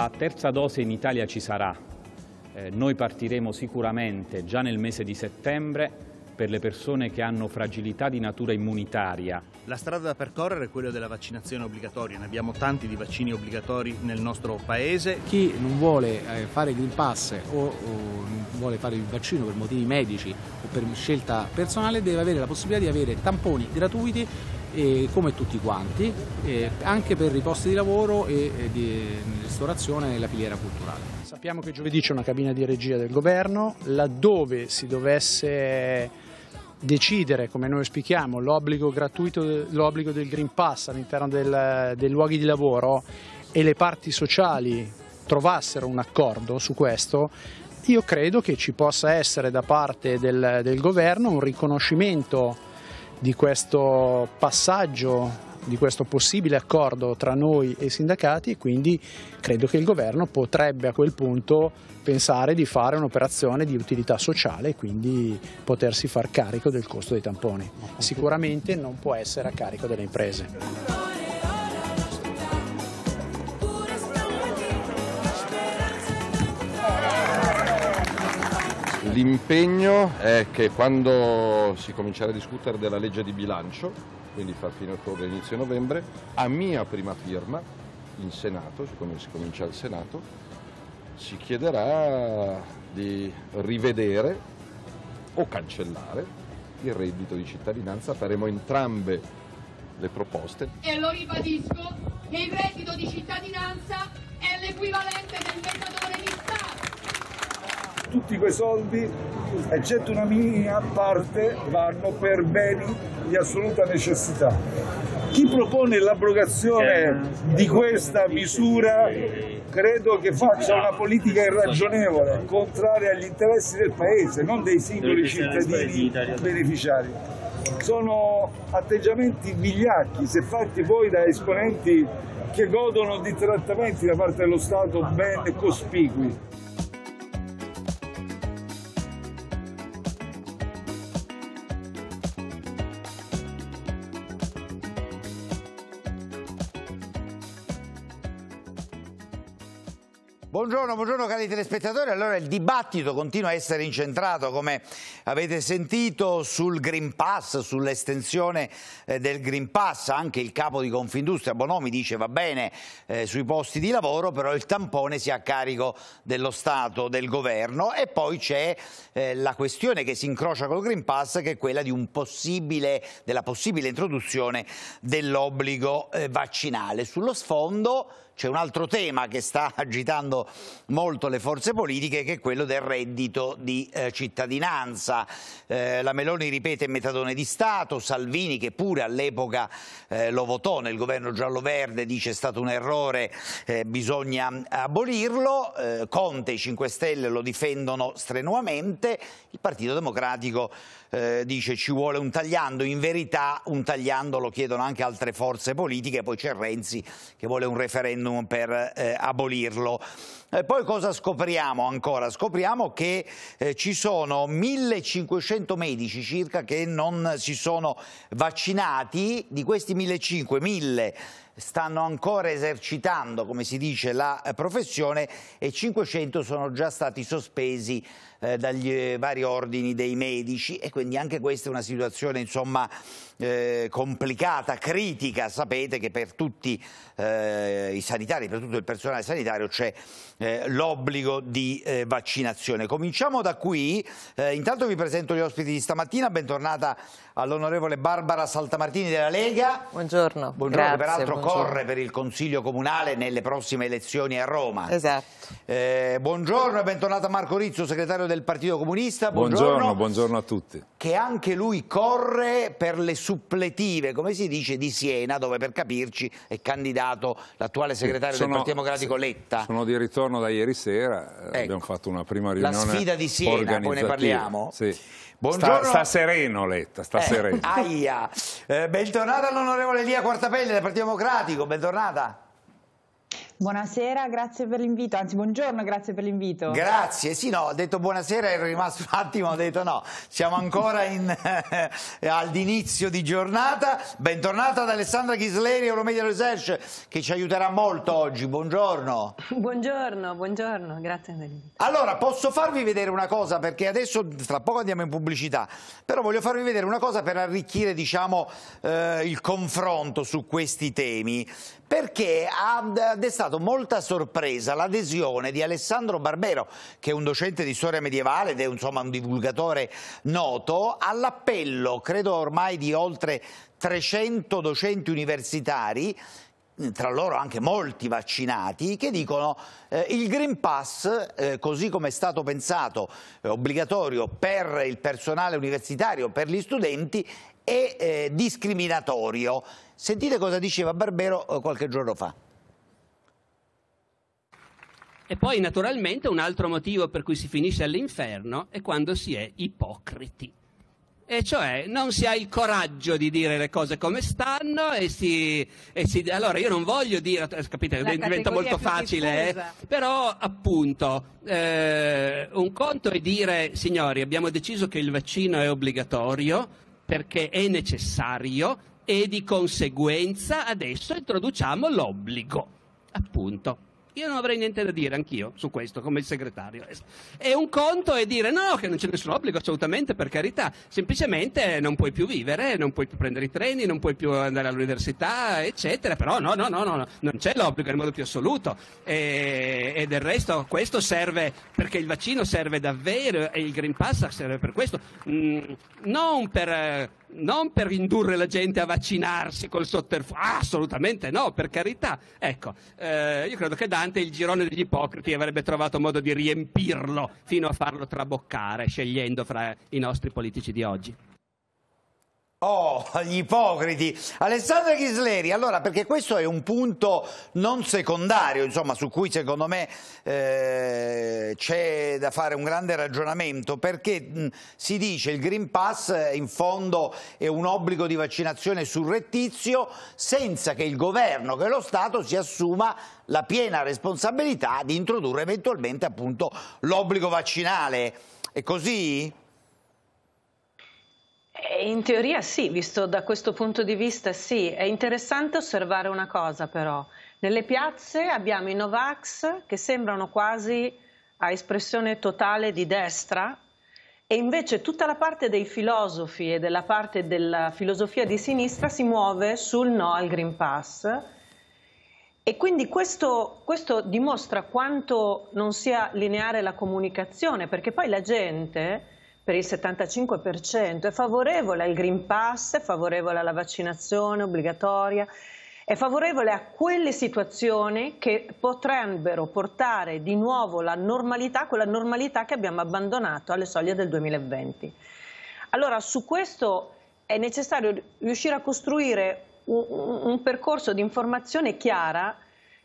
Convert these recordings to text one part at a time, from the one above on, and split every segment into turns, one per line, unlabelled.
La terza dose in Italia ci sarà. Eh, noi partiremo sicuramente già nel mese di settembre per le persone che hanno fragilità di natura immunitaria.
La strada da percorrere è quella della vaccinazione obbligatoria, ne abbiamo tanti di
vaccini obbligatori nel nostro paese. Chi non vuole eh, fare Green Pass o, o vuole fare il vaccino per motivi medici o per scelta personale deve avere la possibilità di avere tamponi gratuiti eh, come tutti quanti, eh, anche per i posti di lavoro e, e di ristorazione nella filiera culturale. Sappiamo che giovedì c'è una cabina di regia del governo, laddove si dovesse decidere, come noi spieghiamo, l'obbligo gratuito, l'obbligo del Green Pass all'interno dei luoghi di lavoro e le parti sociali trovassero un accordo su questo, io credo che ci possa essere da parte del, del governo un riconoscimento di questo passaggio di questo possibile accordo tra noi e i sindacati e quindi credo che il governo potrebbe a quel punto pensare di fare un'operazione di utilità sociale e quindi potersi far carico del costo dei tamponi. Sicuramente non può essere a carico delle imprese.
L'impegno è che quando si comincerà a discutere della legge di bilancio, quindi far fine ottobre, inizio novembre, a mia prima firma in Senato, siccome si comincia al Senato, si chiederà di rivedere o cancellare il reddito di cittadinanza, faremo entrambe le proposte.
E lo ribadisco che il reddito di cittadinanza è l'equivalente del mezzo
tutti quei soldi, eccetto una minima parte, vanno per beni di assoluta necessità. Chi propone l'abrogazione eh, di questa misura credo che faccia una politica irragionevole, contraria agli interessi del Paese, non dei singoli cittadini beneficiari. Sono atteggiamenti vigliacchi, se fatti poi da esponenti che godono di trattamenti da parte dello Stato ben cospicui.
Buongiorno, buongiorno cari telespettatori, allora il dibattito continua a essere incentrato come avete sentito sul Green Pass, sull'estensione eh, del Green Pass, anche il capo di Confindustria Bonomi dice va bene eh, sui posti di lavoro però il tampone sia a carico dello Stato, del governo e poi c'è eh, la questione che si incrocia col Green Pass che è quella possibile, della possibile introduzione dell'obbligo eh, vaccinale. Sullo sfondo c'è un altro tema che sta agitando molto le forze politiche che è quello del reddito di eh, cittadinanza. Eh, la Meloni ripete metadone di Stato, Salvini che pure all'epoca eh, lo votò nel governo giallo-verde dice è stato un errore, eh, bisogna abolirlo, eh, Conte e i 5 Stelle lo difendono strenuamente, il Partito Democratico eh, dice ci vuole un tagliando, in verità un tagliando lo chiedono anche altre forze politiche, poi c'è Renzi che vuole un referendum referendum per eh, abolirlo. E eh, poi cosa scopriamo ancora? Scopriamo che eh, ci sono 1500 medici circa che non si sono vaccinati, di questi 1500, 1000 stanno ancora esercitando, come si dice, la eh, professione e 500 sono già stati sospesi eh, dagli eh, vari ordini dei medici e quindi anche questa è una situazione insomma eh, complicata, critica, sapete che per tutti eh, i sanitari, per tutto il personale sanitario c'è eh, l'obbligo di eh, vaccinazione. Cominciamo da qui, intanto vi presento gli ospiti di stamattina, bentornata all'onorevole Barbara Saltamartini della Lega. Buongiorno. Buongiorno, Grazie, peraltro buongiorno. corre per il Consiglio Comunale nelle prossime elezioni a Roma. Esatto. buongiorno e bentornata Marco Rizzo, segretario del Partito Comunista. Buongiorno, buongiorno,
buongiorno a tutti.
Che anche lui corre per le suppletive, come si dice, di Siena, dove per capirci è candidato l'attuale segretario sono, del Partito Democratico
Letta. Sono di ritorno da ieri sera, eh, ecco, abbiamo fatto una prima riunione. La sfida di Siena, poi ne parliamo. Sì. Sta, sta, sereno Letta, sta eh, sereno.
Aia. Eh, bentornata all'onorevole Lia Quartapelle del Partito Democratico, bentornata.
Buonasera, grazie per l'invito, anzi buongiorno, grazie per l'invito. Grazie,
sì no, ho detto buonasera, ero rimasto un attimo, ho detto no, siamo ancora eh, all'inizio di giornata. Bentornata ad Alessandra Ghisleri, Euromedia Research, che ci aiuterà molto oggi, buongiorno.
Buongiorno, buongiorno, grazie per l'invito. Allora, posso farvi vedere
una cosa, perché adesso tra poco andiamo in pubblicità, però voglio farvi vedere una cosa per arricchire, diciamo, eh, il confronto su questi temi, perché ha destato causato molta sorpresa l'adesione di Alessandro Barbero, che è un docente di storia medievale ed è insomma un divulgatore noto, all'appello, credo ormai di oltre 300 docenti universitari tra loro anche molti vaccinati, che dicono eh, il Green Pass, eh, così come è stato pensato, eh, obbligatorio per il personale universitario, per gli studenti, è eh, discriminatorio. Sentite cosa diceva Barbero eh, qualche giorno fa.
E poi naturalmente un altro motivo per cui si finisce all'inferno è quando si è ipocriti. E cioè non si ha il coraggio di dire le cose come stanno e si... E si allora io non voglio dire, eh, capite, La diventa molto facile, eh? però appunto eh, un conto è dire signori abbiamo deciso che il vaccino è obbligatorio perché è necessario e di conseguenza adesso introduciamo l'obbligo, appunto. Io non avrei niente da dire anch'io su questo, come il segretario. E un conto è dire no, che non c'è nessun obbligo, assolutamente, per carità. Semplicemente non puoi più vivere, non puoi più prendere i treni, non puoi più andare all'università, eccetera. Però no, no, no, no non c'è l'obbligo nel modo più assoluto. E, e, del resto questo serve perché il vaccino serve davvero e il Green Pass serve per questo. Mm, non per non per indurre la gente a vaccinarsi col sotterfugio, ah, assolutamente no, per carità. Ecco, eh, io credo che Dante il girone degli ipocriti avrebbe trovato modo di riempirlo fino a farlo traboccare, scegliendo fra i nostri politici di oggi.
Oh,
gli ipocriti! Alessandra Ghisleri, allora, perché questo è un punto non secondario, insomma, su cui secondo me eh, c'è da fare un grande ragionamento, perché mh, si dice che il Green Pass eh, in fondo è un obbligo di vaccinazione surrettizio senza che il governo, che lo Stato si assuma la piena responsabilità di introdurre eventualmente l'obbligo vaccinale. È così?
Eh, in teoria sì, visto da questo punto di vista sì. È interessante osservare una cosa però. Nelle piazze abbiamo i Novax che sembrano quasi a espressione totale di destra e invece tutta la parte dei filosofi e della parte della filosofia di sinistra si muove sul no al Green Pass. E quindi questo, questo dimostra quanto non sia lineare la comunicazione, perché poi la gente per il 75%, è favorevole al Green Pass, è favorevole alla vaccinazione obbligatoria, è favorevole a quelle situazioni che potrebbero portare di nuovo la normalità, quella normalità che abbiamo abbandonato alle soglie del 2020. Allora su questo è necessario riuscire a costruire un, un percorso di informazione chiara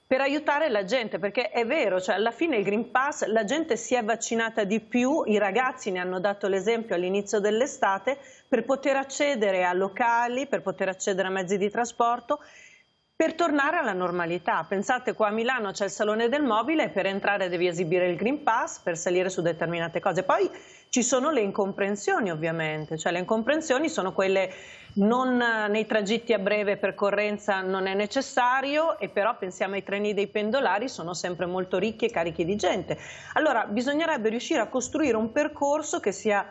per aiutare la gente, perché è vero, cioè alla fine il Green Pass, la gente si è vaccinata di più, i ragazzi ne hanno dato l'esempio all'inizio dell'estate, per poter accedere a locali, per poter accedere a mezzi di trasporto, per tornare alla normalità. Pensate qua a Milano c'è il Salone del Mobile, per entrare devi esibire il Green Pass, per salire su determinate cose. Poi ci sono le incomprensioni ovviamente, cioè le incomprensioni sono quelle non, eh, nei tragitti a breve percorrenza non è necessario e però pensiamo ai treni dei pendolari sono sempre molto ricchi e carichi di gente. Allora bisognerebbe riuscire a costruire un percorso che sia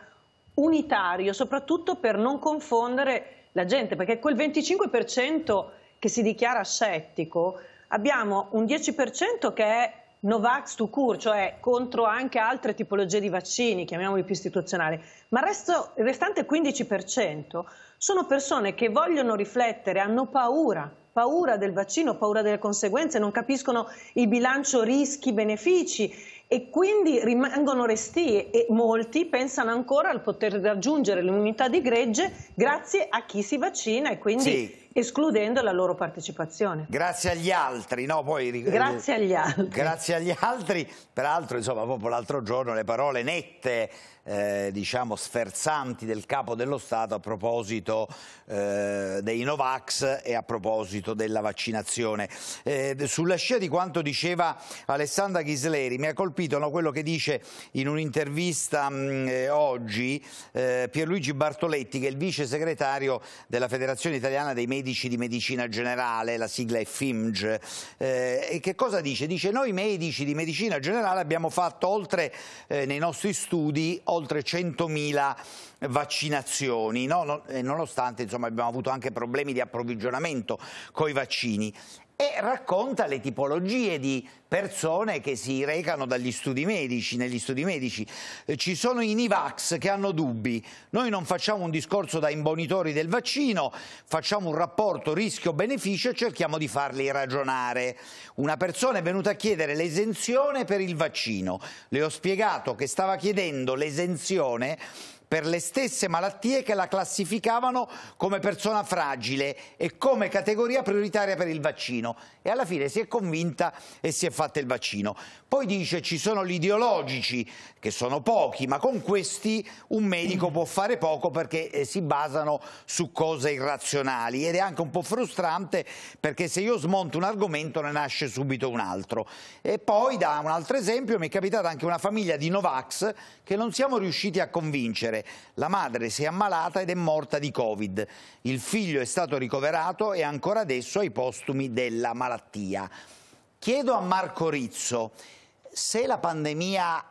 unitario, soprattutto per non confondere la gente, perché quel 25% che si dichiara scettico, abbiamo un 10% che è Novax to cure, cioè contro anche altre tipologie di vaccini, chiamiamoli più istituzionali, ma il, resto, il restante 15% sono persone che vogliono riflettere, hanno paura paura del vaccino, paura delle conseguenze, non capiscono il bilancio rischi-benefici e quindi rimangono restie e molti pensano ancora al poter raggiungere l'immunità di gregge grazie a chi si vaccina e quindi sì escludendo la loro partecipazione.
Grazie agli altri, no? Poi, grazie agli eh, altri. Grazie agli altri, peraltro insomma proprio l'altro giorno le parole nette, eh, diciamo sferzanti del capo dello Stato a proposito eh, dei Novax e a proposito della vaccinazione. Eh, sulla scia di quanto diceva Alessandra Ghisleri, mi ha colpito no, quello che dice in un'intervista mm, eh, oggi eh, Pierluigi Bartoletti, che è il vice segretario della Federazione Italiana dei Medici medici di medicina generale, la sigla è FIMG, eh, e che cosa dice? Dice noi medici di medicina generale abbiamo fatto oltre, eh, nei nostri studi oltre 100.000 vaccinazioni, no? nonostante insomma, abbiamo avuto anche problemi di approvvigionamento con i vaccini e racconta le tipologie di persone che si recano dagli studi medici, negli studi medici. Eh, ci sono i Nivax che hanno dubbi, noi non facciamo un discorso da imbonitori del vaccino, facciamo un rapporto rischio-beneficio e cerchiamo di farli ragionare. Una persona è venuta a chiedere l'esenzione per il vaccino, le ho spiegato che stava chiedendo l'esenzione per le stesse malattie che la classificavano come persona fragile e come categoria prioritaria per il vaccino e alla fine si è convinta e si è fatta il vaccino. Poi dice ci sono gli ideologici che sono pochi ma con questi un medico può fare poco perché eh, si basano su cose irrazionali ed è anche un po' frustrante perché se io smonto un argomento ne nasce subito un altro. E poi da un altro esempio mi è capitata anche una famiglia di Novax che non siamo riusciti a convincere Trastevere. La madre si è ammalata ed è morta di Covid. Il figlio è stato ricoverato e ancora adesso ai postumi della malattia. Chiedo a Marco Rizzo se la pandemia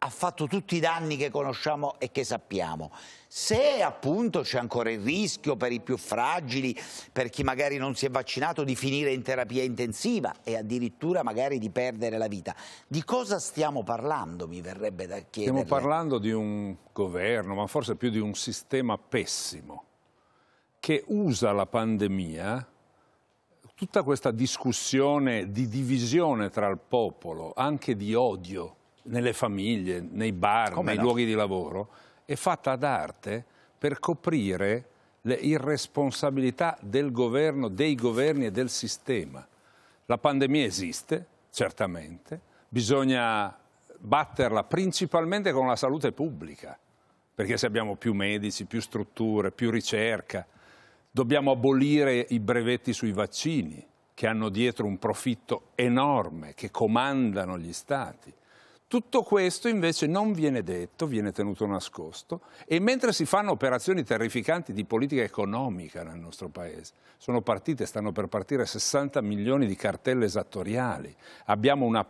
ha fatto tutti i danni che conosciamo e che sappiamo. Se appunto c'è ancora il rischio per i più fragili, per chi magari non si è vaccinato, di finire in terapia intensiva e addirittura magari di perdere la vita, di cosa stiamo parlando? Mi verrebbe da chiedere. Stiamo parlando
di un governo, ma forse più di un sistema pessimo, che usa la pandemia tutta questa discussione di divisione tra il popolo, anche di odio, nelle famiglie, nei bar, Come nei no? luoghi di lavoro, è fatta ad arte per coprire le irresponsabilità del governo, dei governi e del sistema. La pandemia esiste, certamente, bisogna batterla principalmente con la salute pubblica, perché se abbiamo più medici, più strutture, più ricerca, dobbiamo abolire i brevetti sui vaccini, che hanno dietro un profitto enorme, che comandano gli stati. Tutto questo invece non viene detto, viene tenuto nascosto e mentre si fanno operazioni terrificanti di politica economica nel nostro paese, sono partite, stanno per partire 60 milioni di cartelle esattoriali, abbiamo una,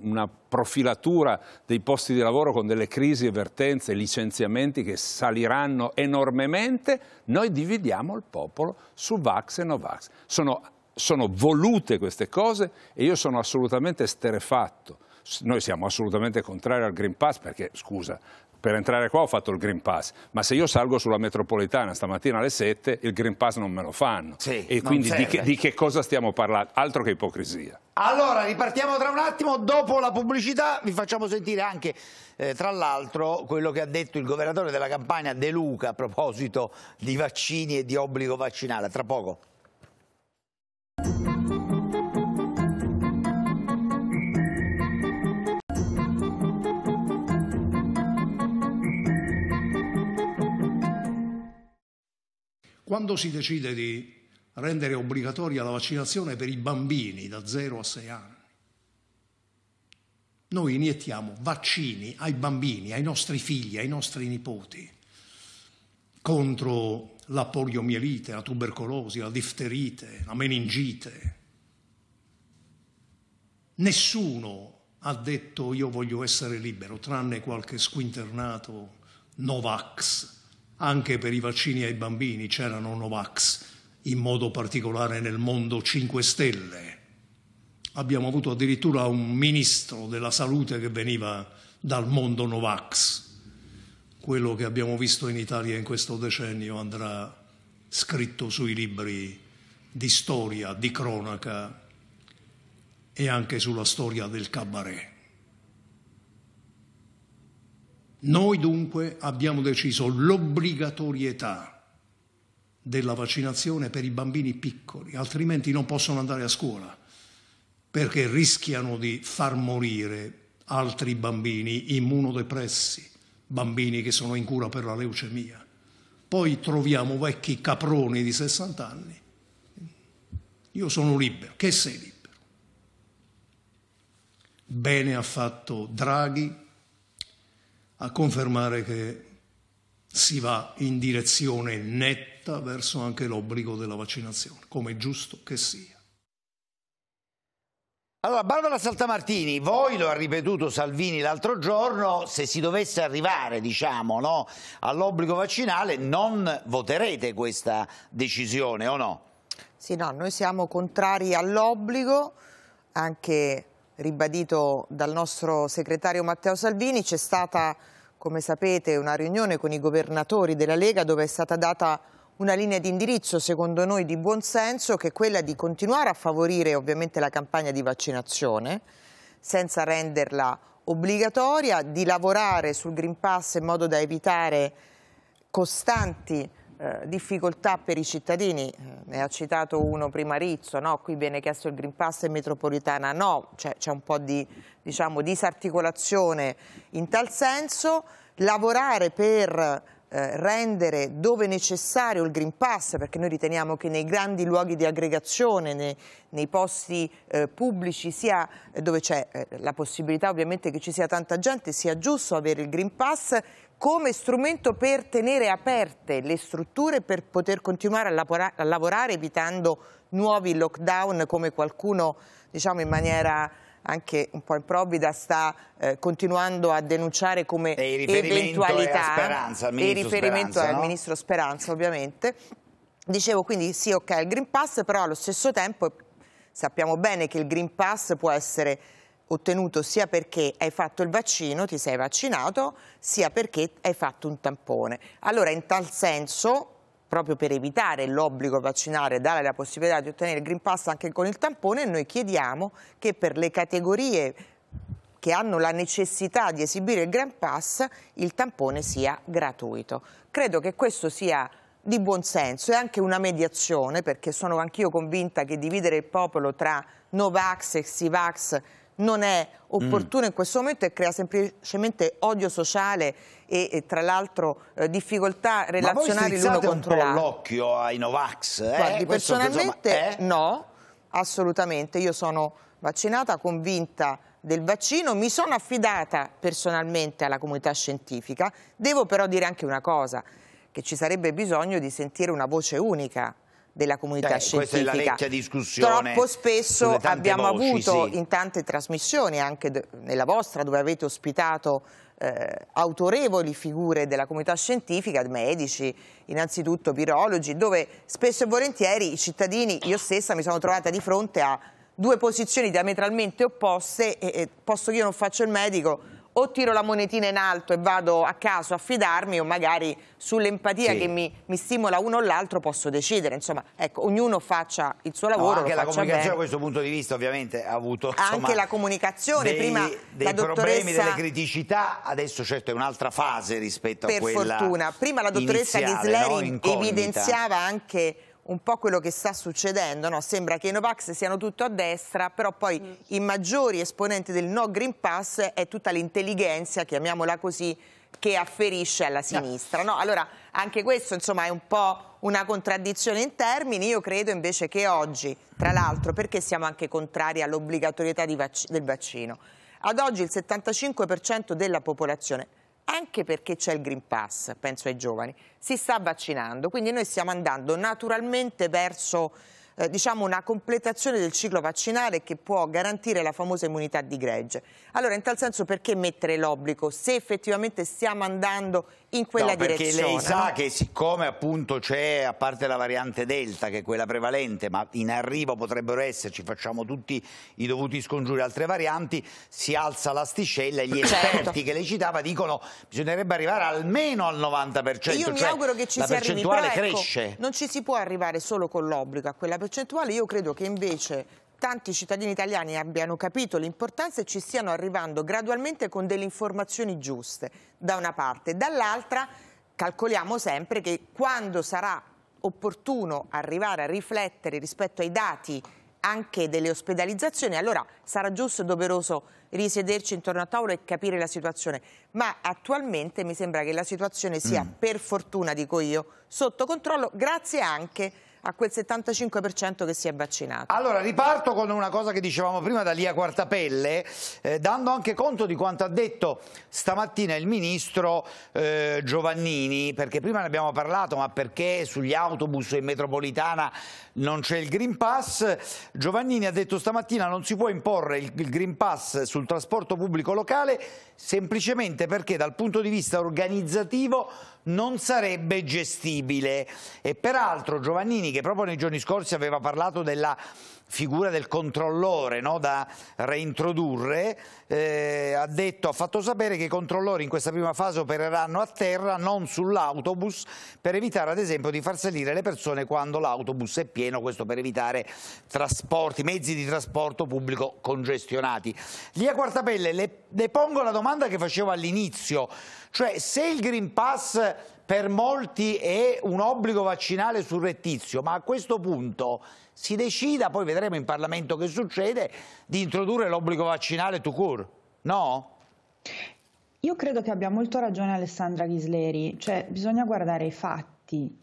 una profilatura dei posti di lavoro con delle crisi, e vertenze, licenziamenti che saliranno enormemente, noi dividiamo il popolo su Vax e Novax. Sono sono volute queste cose e io sono assolutamente sterefatto noi siamo assolutamente contrari al Green Pass perché, scusa, per entrare qua ho fatto il Green Pass, ma se io salgo sulla metropolitana stamattina alle 7, il Green Pass non me lo fanno. Sì, e quindi di che, di che cosa stiamo parlando? Altro che ipocrisia.
Allora, ripartiamo tra un attimo, dopo la pubblicità vi facciamo sentire anche, eh, tra l'altro, quello che ha detto il governatore della campagna De Luca a proposito di vaccini e di obbligo vaccinale. Tra poco.
Quando si decide di rendere obbligatoria la vaccinazione per i bambini da 0 a 6 anni, noi iniettiamo vaccini ai bambini, ai nostri figli, ai nostri nipoti contro la poliomielite, la tubercolosi, la difterite, la meningite. Nessuno ha detto io voglio essere libero, tranne qualche squinternato Novax anche per i vaccini ai bambini c'erano Novax, in modo particolare nel mondo 5 Stelle. Abbiamo avuto addirittura un ministro della salute che veniva dal mondo Novax. Quello che abbiamo visto in Italia in questo decennio andrà scritto sui libri di storia, di cronaca e anche sulla storia del cabaret. Noi dunque abbiamo deciso l'obbligatorietà della vaccinazione per i bambini piccoli, altrimenti non possono andare a scuola perché rischiano di far morire altri bambini immunodepressi, bambini che sono in cura per la leucemia. Poi troviamo vecchi caproni di 60 anni. Io sono libero, che sei libero. Bene ha fatto Draghi a confermare che si va in direzione netta verso anche l'obbligo della vaccinazione, come è giusto che sia.
Allora, Barbara Saltamartini, voi lo ha ripetuto Salvini l'altro giorno, se si dovesse arrivare diciamo, no, all'obbligo vaccinale non voterete questa decisione o no?
Sì, no, noi siamo contrari all'obbligo, anche ribadito dal nostro segretario Matteo Salvini, c'è stata come sapete, una riunione con i governatori della Lega dove è stata data una linea di indirizzo, secondo noi, di buon senso, che è quella di continuare a favorire ovviamente la campagna di vaccinazione, senza renderla obbligatoria, di lavorare sul Green Pass in modo da evitare costanti eh, difficoltà per i cittadini, eh, ne ha citato uno prima Rizzo, no? qui viene chiesto il Green Pass e metropolitana, no, cioè, c'è, un po' di diciamo, disarticolazione in tal senso, lavorare per eh, rendere dove necessario il Green Pass, perché noi riteniamo che nei grandi luoghi di aggregazione, nei, nei posti eh, pubblici, sia eh, dove c'è eh, la possibilità ovviamente che ci sia tanta gente, sia giusto avere il Green Pass come strumento per tenere aperte le strutture per poter continuare a, lavora, a lavorare evitando nuovi lockdown come qualcuno diciamo in maniera anche un po' improvvida, sta eh, continuando a denunciare come e eventualità Speranza, e riferimento Speranza, no? al ministro Speranza ovviamente. Dicevo quindi sì, ok, il Green Pass, però allo stesso tempo sappiamo bene che il Green Pass può essere ottenuto sia perché hai fatto il vaccino, ti sei vaccinato, sia perché hai fatto un tampone. Allora in tal senso proprio per evitare l'obbligo vaccinare, dare la possibilità di ottenere il Green Pass anche con il tampone, noi chiediamo che per le categorie che hanno la necessità di esibire il Green Pass il tampone sia gratuito. Credo che questo sia di buon senso e anche una mediazione, perché sono anch'io convinta che dividere il popolo tra Novax e Sivax non è mm. opportuno mm. in questo momento e crea semplicemente odio sociale e, e tra l'altro eh, difficoltà relazionali l'uno contro l'altro. Ma
l'occhio ai Novax? Eh? Guardi, personalmente questo, ma... eh?
no, assolutamente. Io sono vaccinata, convinta del vaccino, mi sono affidata personalmente alla comunità scientifica. Devo però dire anche una cosa, che ci sarebbe bisogno di sentire una voce unica della comunità eh, scientifica. Cioè, questa è la vecchia discussione. Troppo spesso abbiamo voci, avuto sì. in tante trasmissioni, anche nella vostra, dove avete ospitato eh, autorevoli figure della comunità scientifica, medici, innanzitutto virologi, dove spesso e volentieri i cittadini, io stessa mi sono trovata di fronte a due posizioni diametralmente opposte e, e posto che io non faccio il medico o tiro la monetina in alto e vado a caso a fidarmi o magari sull'empatia sì. che mi, mi, stimola uno o l'altro posso decidere. Insomma, ecco, ognuno faccia il suo lavoro. No, anche la comunicazione bene. da
questo punto di vista ovviamente ha avuto... Insomma, anche la
comunicazione, dei, prima dei la dottoressa... problemi, delle
criticità, adesso certo è un'altra fase rispetto a quella... Per fortuna, prima la dottoressa iniziale, Ghisleri no? evidenziava
anche un po' quello che sta succedendo, no? sembra che i Novax siano tutto a destra, però poi mm. i maggiori esponenti del no Green Pass è tutta l'intelligenza, chiamiamola così, che afferisce alla sinistra. No? Allora, anche questo insomma, è un po' una contraddizione in termini. Io credo invece che oggi, tra l'altro, perché siamo anche contrari all'obbligatorietà vac del vaccino, ad oggi il 75% della popolazione anche perché c'è il Green Pass, penso ai giovani, si sta vaccinando, quindi noi stiamo andando naturalmente verso eh, diciamo una completazione del ciclo vaccinale che può garantire la famosa immunità di gregge. Allora in tal senso perché mettere l'obbligo se effettivamente stiamo andando in quella no, perché direzione. Perché lei sa no? che
siccome appunto c'è, a parte la variante Delta, che è quella prevalente, ma in arrivo potrebbero esserci, facciamo tutti i dovuti scongiuri altre varianti, si alza l'asticella e gli certo. esperti che lei citava dicono che bisognerebbe arrivare almeno al 90%. E io cioè mi auguro che ci si arrivi, però ecco, cresce.
non ci si può arrivare solo con l'obbligo a quella percentuale, io credo che invece tanti cittadini italiani abbiano capito l'importanza e ci stiano arrivando gradualmente con delle informazioni giuste, da una parte. Dall'altra calcoliamo sempre che quando sarà opportuno arrivare a riflettere rispetto ai dati anche delle ospedalizzazioni, allora sarà giusto e doveroso risederci intorno a tavolo e capire la situazione. Ma attualmente mi sembra che la situazione sia, mm. per fortuna dico io, sotto controllo, grazie anche a a quel 75% che si è vaccinato.
Allora riparto con una cosa che dicevamo prima da Lia Quartapelle, eh, dando anche conto di quanto ha detto stamattina il ministro eh, Giovannini, perché prima ne abbiamo parlato, ma perché sugli autobus e in metropolitana non c'è il Green Pass, Giovannini ha detto stamattina non si può imporre il, il Green Pass sul trasporto pubblico locale semplicemente perché dal punto di vista organizzativo non sarebbe gestibile e peraltro Giovannini che proprio nei giorni scorsi aveva parlato della figura del controllore no? da reintrodurre, eh, ha, detto, ha fatto sapere che i controllori in questa prima fase opereranno a terra, non sull'autobus, per evitare ad esempio di far salire le persone quando l'autobus è pieno, questo per evitare trasporti, mezzi di trasporto pubblico congestionati. Lia Quartapelle, le, le pongo la domanda che facevo all'inizio, cioè se il Green Pass per molti è un obbligo vaccinale surrettizio, ma a questo punto si decida, poi vedremo in Parlamento che succede, di introdurre l'obbligo vaccinale to cure, no?
Io credo che abbia molto ragione Alessandra Ghisleri, cioè bisogna guardare i fatti.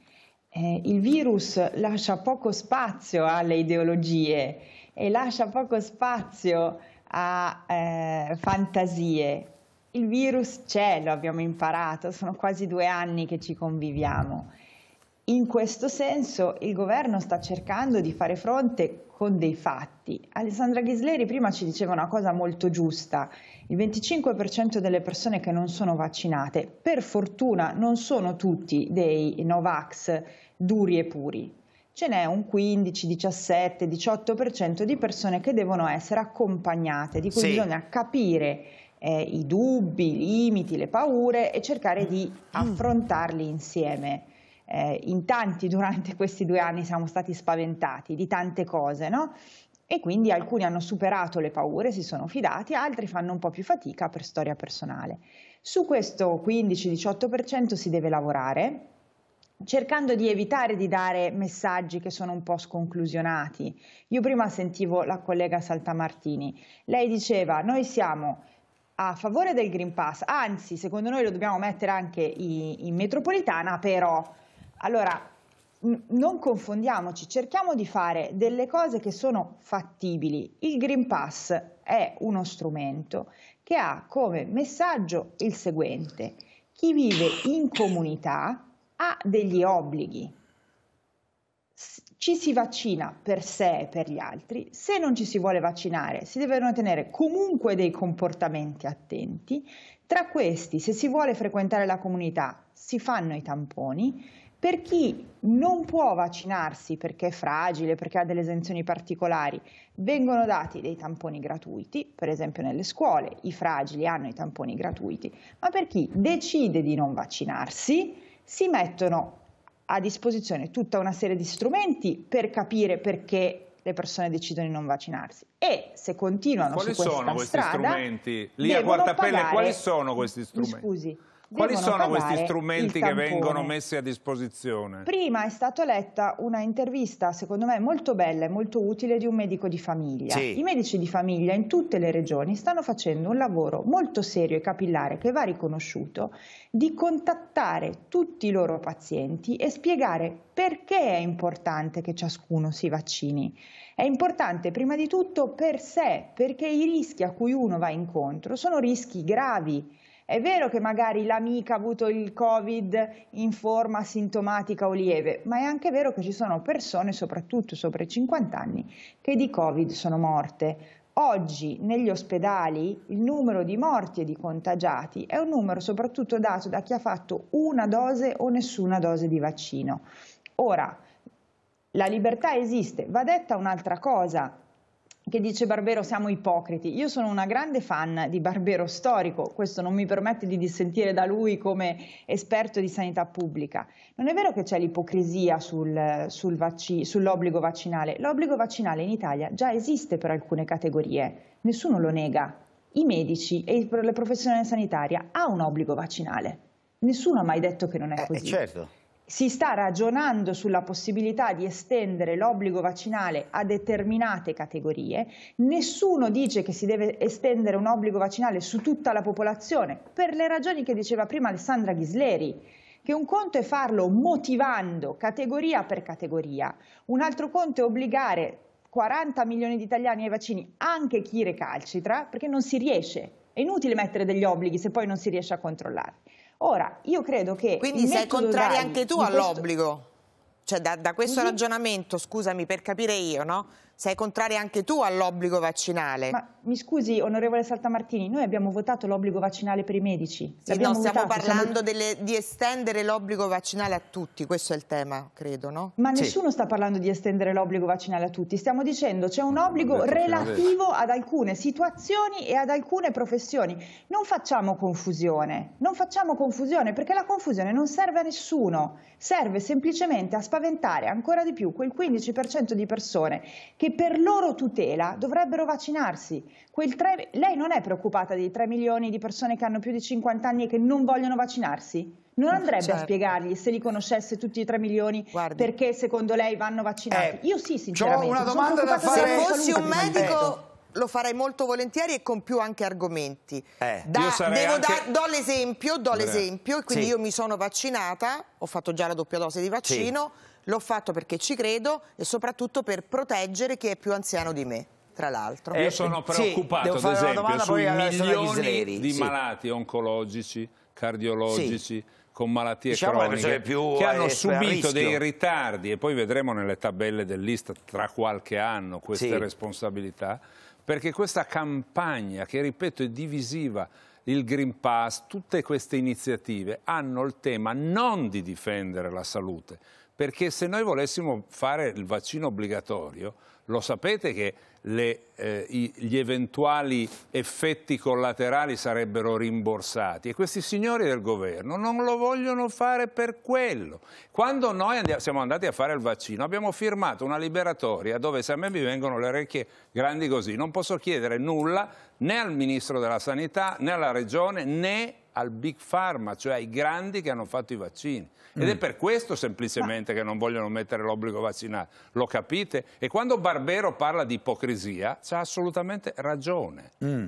Eh, il virus lascia poco spazio alle ideologie e lascia poco spazio a eh, fantasie. Il virus c'è, lo abbiamo imparato, sono quasi due anni che ci conviviamo. In questo senso il governo sta cercando di fare fronte con dei fatti. Alessandra Ghisleri prima ci diceva una cosa molto giusta, il 25% delle persone che non sono vaccinate, per fortuna non sono tutti dei Novax duri e puri, ce n'è un 15, 17, 18% di persone che devono essere accompagnate, di cui sì. bisogna capire eh, i dubbi, i limiti, le paure e cercare di mm. affrontarli insieme. Eh, in tanti durante questi due anni siamo stati spaventati di tante cose, no? E quindi alcuni hanno superato le paure, si sono fidati, altri fanno un po' più fatica per storia personale. Su questo 15-18% si deve lavorare cercando di evitare di dare messaggi che sono un po' sconclusionati. Io prima sentivo la collega Saltamartini, lei diceva noi siamo a favore del Green Pass, anzi secondo noi lo dobbiamo mettere anche in metropolitana, però allora non confondiamoci, cerchiamo di fare delle cose che sono fattibili. Il Green Pass è uno strumento che ha come messaggio il seguente, chi vive in comunità ha degli obblighi ci si vaccina per sé e per gli altri, se non ci si vuole vaccinare si devono tenere comunque dei comportamenti attenti, tra questi se si vuole frequentare la comunità si fanno i tamponi, per chi non può vaccinarsi perché è fragile, perché ha delle esenzioni particolari, vengono dati dei tamponi gratuiti, per esempio nelle scuole i fragili hanno i tamponi gratuiti, ma per chi decide di non vaccinarsi si mettono a disposizione tutta una serie di strumenti per capire perché le persone decidono di non vaccinarsi e se continuano quali su questa strada quali sono questi strumenti? Lì a Guardapelle pagare... quali sono
questi strumenti? Mi scusi, quali sono questi strumenti che vengono messi a disposizione? Prima
è stata letta una intervista, secondo me molto bella e molto utile, di un medico di famiglia. Sì. I medici di famiglia in tutte le regioni stanno facendo un lavoro molto serio e capillare che va riconosciuto di contattare tutti i loro pazienti e spiegare perché è importante che ciascuno si vaccini. È importante prima di tutto per sé, perché i rischi a cui uno va incontro sono rischi gravi è vero che magari l'amica ha avuto il Covid in forma sintomatica o lieve, ma è anche vero che ci sono persone, soprattutto sopra i 50 anni, che di Covid sono morte. Oggi negli ospedali il numero di morti e di contagiati è un numero soprattutto dato da chi ha fatto una dose o nessuna dose di vaccino. Ora, la libertà esiste, va detta un'altra cosa, che dice Barbero siamo ipocriti. Io sono una grande fan di Barbero storico, questo non mi permette di dissentire da lui come esperto di sanità pubblica. Non è vero che c'è l'ipocrisia sul, sul vacci, sull'obbligo vaccinale, l'obbligo vaccinale in Italia già esiste per alcune categorie, nessuno lo nega. I medici e la professione sanitaria ha un obbligo vaccinale, nessuno ha mai detto che non è eh, così. Eh, certo si sta ragionando sulla possibilità di estendere l'obbligo vaccinale a determinate categorie, nessuno dice che si deve estendere un obbligo vaccinale su tutta la popolazione, per le ragioni che diceva prima Alessandra Ghisleri, che un conto è farlo motivando categoria per categoria, un altro conto è obbligare 40 milioni di italiani ai vaccini, anche chi recalcitra, perché non si riesce è inutile mettere degli obblighi se poi non si riesce a controllare. Ora, io credo che... Quindi sei contrario anche tu all'obbligo?
Questo... Cioè, da, da questo mm -hmm. ragionamento, scusami, per capire io, no? sei contraria anche tu all'obbligo vaccinale. Ma
mi scusi, onorevole Saltamartini, noi abbiamo votato l'obbligo vaccinale per i medici. Sì, no, stiamo votato, parlando siamo... delle,
di estendere l'obbligo vaccinale a tutti, questo è il tema, credo, no? Ma sì. nessuno
sta parlando di estendere l'obbligo vaccinale a tutti, stiamo dicendo c'è un obbligo no, relativo ad alcune situazioni e ad alcune professioni. Non facciamo confusione, non facciamo confusione perché la confusione non serve a nessuno, serve semplicemente a spaventare ancora di più quel 15% di persone che per loro tutela dovrebbero vaccinarsi. 3, lei non è preoccupata dei 3 milioni di persone che hanno più di 50 anni e che non vogliono vaccinarsi? Non andrebbe certo. a spiegargli se li conoscesse tutti i 3 milioni Guardi. perché secondo lei vanno vaccinati? Eh, Io sì, sinceramente. Ho una domanda da fare. Se fossi un medico lo farei molto
volentieri e con più anche argomenti. Eh, da, devo anche... Da, do l'esempio, do l'esempio, quindi sì. io mi sono vaccinata, ho fatto già la doppia dose di vaccino. Sì L'ho fatto perché ci credo e soprattutto per proteggere chi è più anziano di me tra l'altro. Io sono eh, preoccupato,
sì, ad esempio, sui eh, milioni di sì. malati oncologici, cardiologici, sì. con malattie diciamo croniche, che hanno eh, subito dei ritardi, e poi vedremo nelle tabelle dell'Istat tra qualche anno queste responsabilità, perché questa campagna, che ripeto è divisiva, il Green Pass, tutte queste iniziative hanno il tema non di difendere la salute, perché se noi volessimo fare il vaccino obbligatorio, lo sapete che le, eh, gli eventuali effetti collaterali sarebbero rimborsati e questi signori del governo non lo vogliono fare per quello. Quando noi andiamo, siamo andati a fare il vaccino abbiamo firmato una liberatoria dove se a me mi vengono le orecchie grandi così non posso chiedere nulla né al Ministro della Sanità né alla Regione né al Big Pharma, cioè ai grandi che hanno fatto i vaccini. Ed mm. è per questo semplicemente che non vogliono mettere l'obbligo vaccinale. Lo capite? E quando Barbero parla di ipocrisia, c'ha assolutamente ragione. Mm.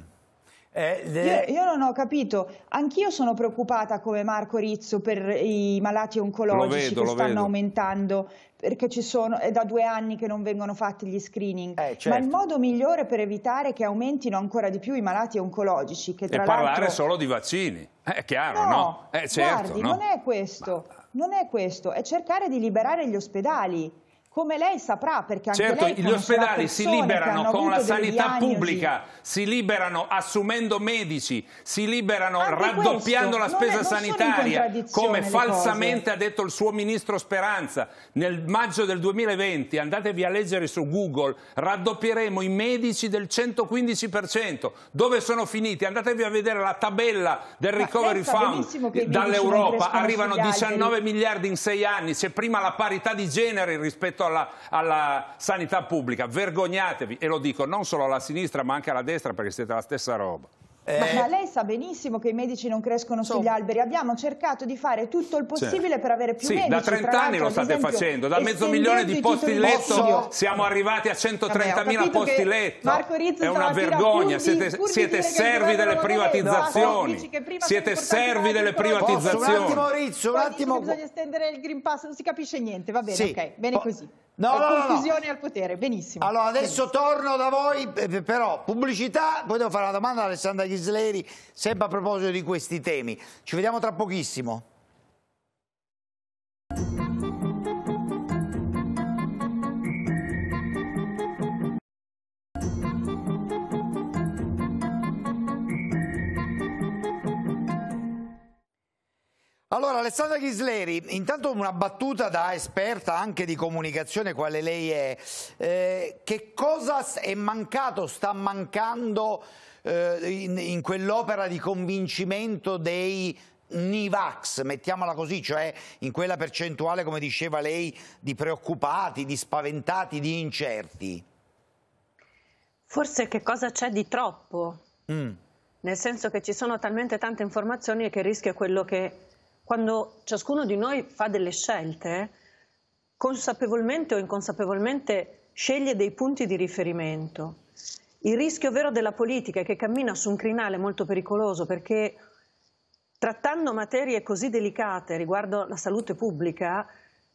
Eh, le...
io, io, non ho capito, anch'io sono preoccupata come Marco Rizzo per i malati oncologici vedo, che stanno vedo. aumentando perché ci sono, è da due anni che non vengono fatti gli screening, eh, certo. ma il certo. modo migliore per evitare che aumentino ancora di più i malati oncologici che tra e parlare
solo di vaccini, eh, è chiaro, no? no? Eh, certo, guardi, no? non
è questo, ma... non è questo, è cercare di liberare gli ospedali come lei saprà, perché anche certo, lei gli ospedali si liberano con la sanità pubblica,
si liberano assumendo medici, si liberano anche raddoppiando questo, la spesa non è, non sanitaria, come falsamente ha detto il suo ministro Speranza. Nel maggio del 2020, andatevi a leggere su Google, raddoppieremo i medici del 115%. Dove sono finiti? Andatevi a vedere la tabella del Recovery Fund dall'Europa. Arrivano 19 miliardi in sei anni, c'è prima la parità di genere rispetto rispetto alla, alla sanità pubblica. Vergognatevi, e lo dico non solo alla sinistra ma anche alla destra perché siete la stessa roba. Eh, ma,
lei sa benissimo che i medici non crescono so. sugli alberi. Abbiamo cercato di fare tutto il possibile certo. per avere più sì, medici. Sì, da 30 anni lo state esempio, facendo. Da mezzo milione di posti letto posso...
siamo arrivati a 130.000 posti letto. È una vergogna. Di, siete, siete servi delle privatizzazioni. Siete servi delle privatizzazioni. Un attimo,
Rizzo, un attimo. Bisogna
estendere il Green Pass, non si capisce niente. Va bene, sì. ok, bene così. No, no, confusione no. al potere, benissimo. Allora, adesso
benissimo. torno da voi, però pubblicità, poi devo fare una domanda a Alessandra Ghisleri, sempre a proposito di questi temi. Ci vediamo tra pochissimo. Allora Alessandra Ghisleri, intanto una battuta da esperta anche di comunicazione quale lei è, eh, che cosa è mancato, sta mancando eh, in, in quell'opera di convincimento dei Nivax, mettiamola così, cioè in quella percentuale, come diceva lei, di preoccupati, di spaventati, di incerti?
Forse che cosa c'è di
troppo?
Mm.
Nel senso che ci sono talmente tante informazioni che il rischio è quello che quando ciascuno di noi fa delle scelte, consapevolmente o inconsapevolmente sceglie dei punti di riferimento. Il rischio vero della politica è che cammina su un crinale molto pericoloso perché trattando materie così delicate riguardo la salute pubblica,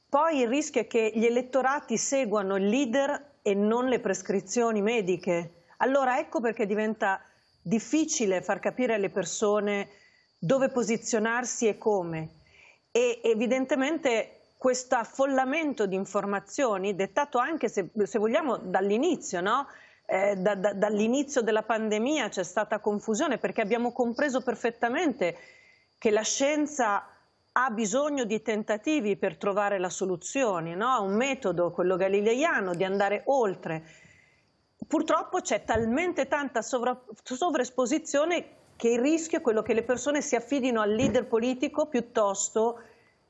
poi il rischio è che gli elettorati seguano il leader e non le prescrizioni mediche. Allora ecco perché diventa difficile far capire alle persone dove posizionarsi e come. E evidentemente questo affollamento di informazioni, dettato anche, se, se vogliamo, dall'inizio, no? eh, da, da, dall'inizio della pandemia c'è stata confusione perché abbiamo compreso perfettamente che la scienza ha bisogno di tentativi per trovare la soluzione, no? un metodo, quello galileiano, di andare oltre. Purtroppo c'è talmente tanta sovra- sovraesposizione che il rischio è quello che le persone si affidino al leader politico piuttosto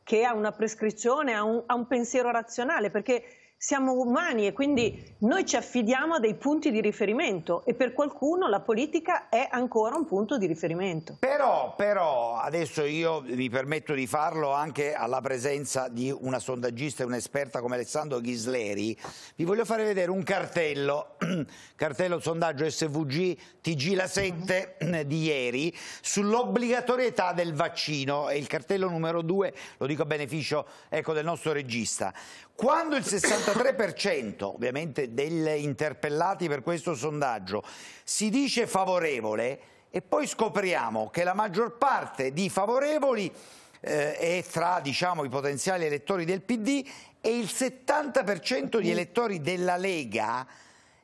che a una prescrizione, a un, a un pensiero razionale, perché siamo umani e quindi noi ci affidiamo a dei punti di riferimento e per qualcuno la politica è ancora un punto di riferimento.
Però, però adesso io mi permetto di farlo anche alla presenza di una sondaggista e un'esperta come Alessandro Ghisleri, vi voglio fare vedere un cartello, cartello sondaggio SVG TG La 7 di ieri sull'obbligatorietà del vaccino e il cartello numero 2, lo dico a beneficio ecco, del nostro regista. Quando il 63% ovviamente degli interpellati per questo sondaggio si dice favorevole e poi scopriamo che la maggior parte di favorevoli eh, è tra diciamo, i potenziali elettori del PD e il 70% di elettori della Lega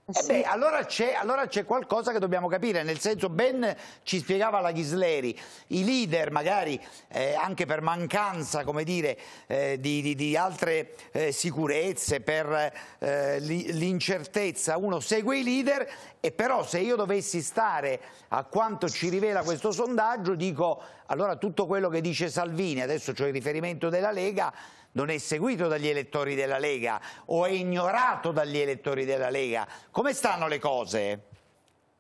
eh beh, allora c'è allora qualcosa che dobbiamo capire, nel senso ben ci spiegava la Ghisleri, i leader magari eh, anche per mancanza dire, eh, di, di, di, altre eh, sicurezze, per eh, l'incertezza, uno segue i leader e però se io dovessi stare a quanto ci rivela questo sondaggio dico allora tutto quello che dice Salvini, adesso c'è il riferimento della Lega, non è seguito dagli elettori della Lega o è ignorato dagli elettori della Lega. Come stanno le cose?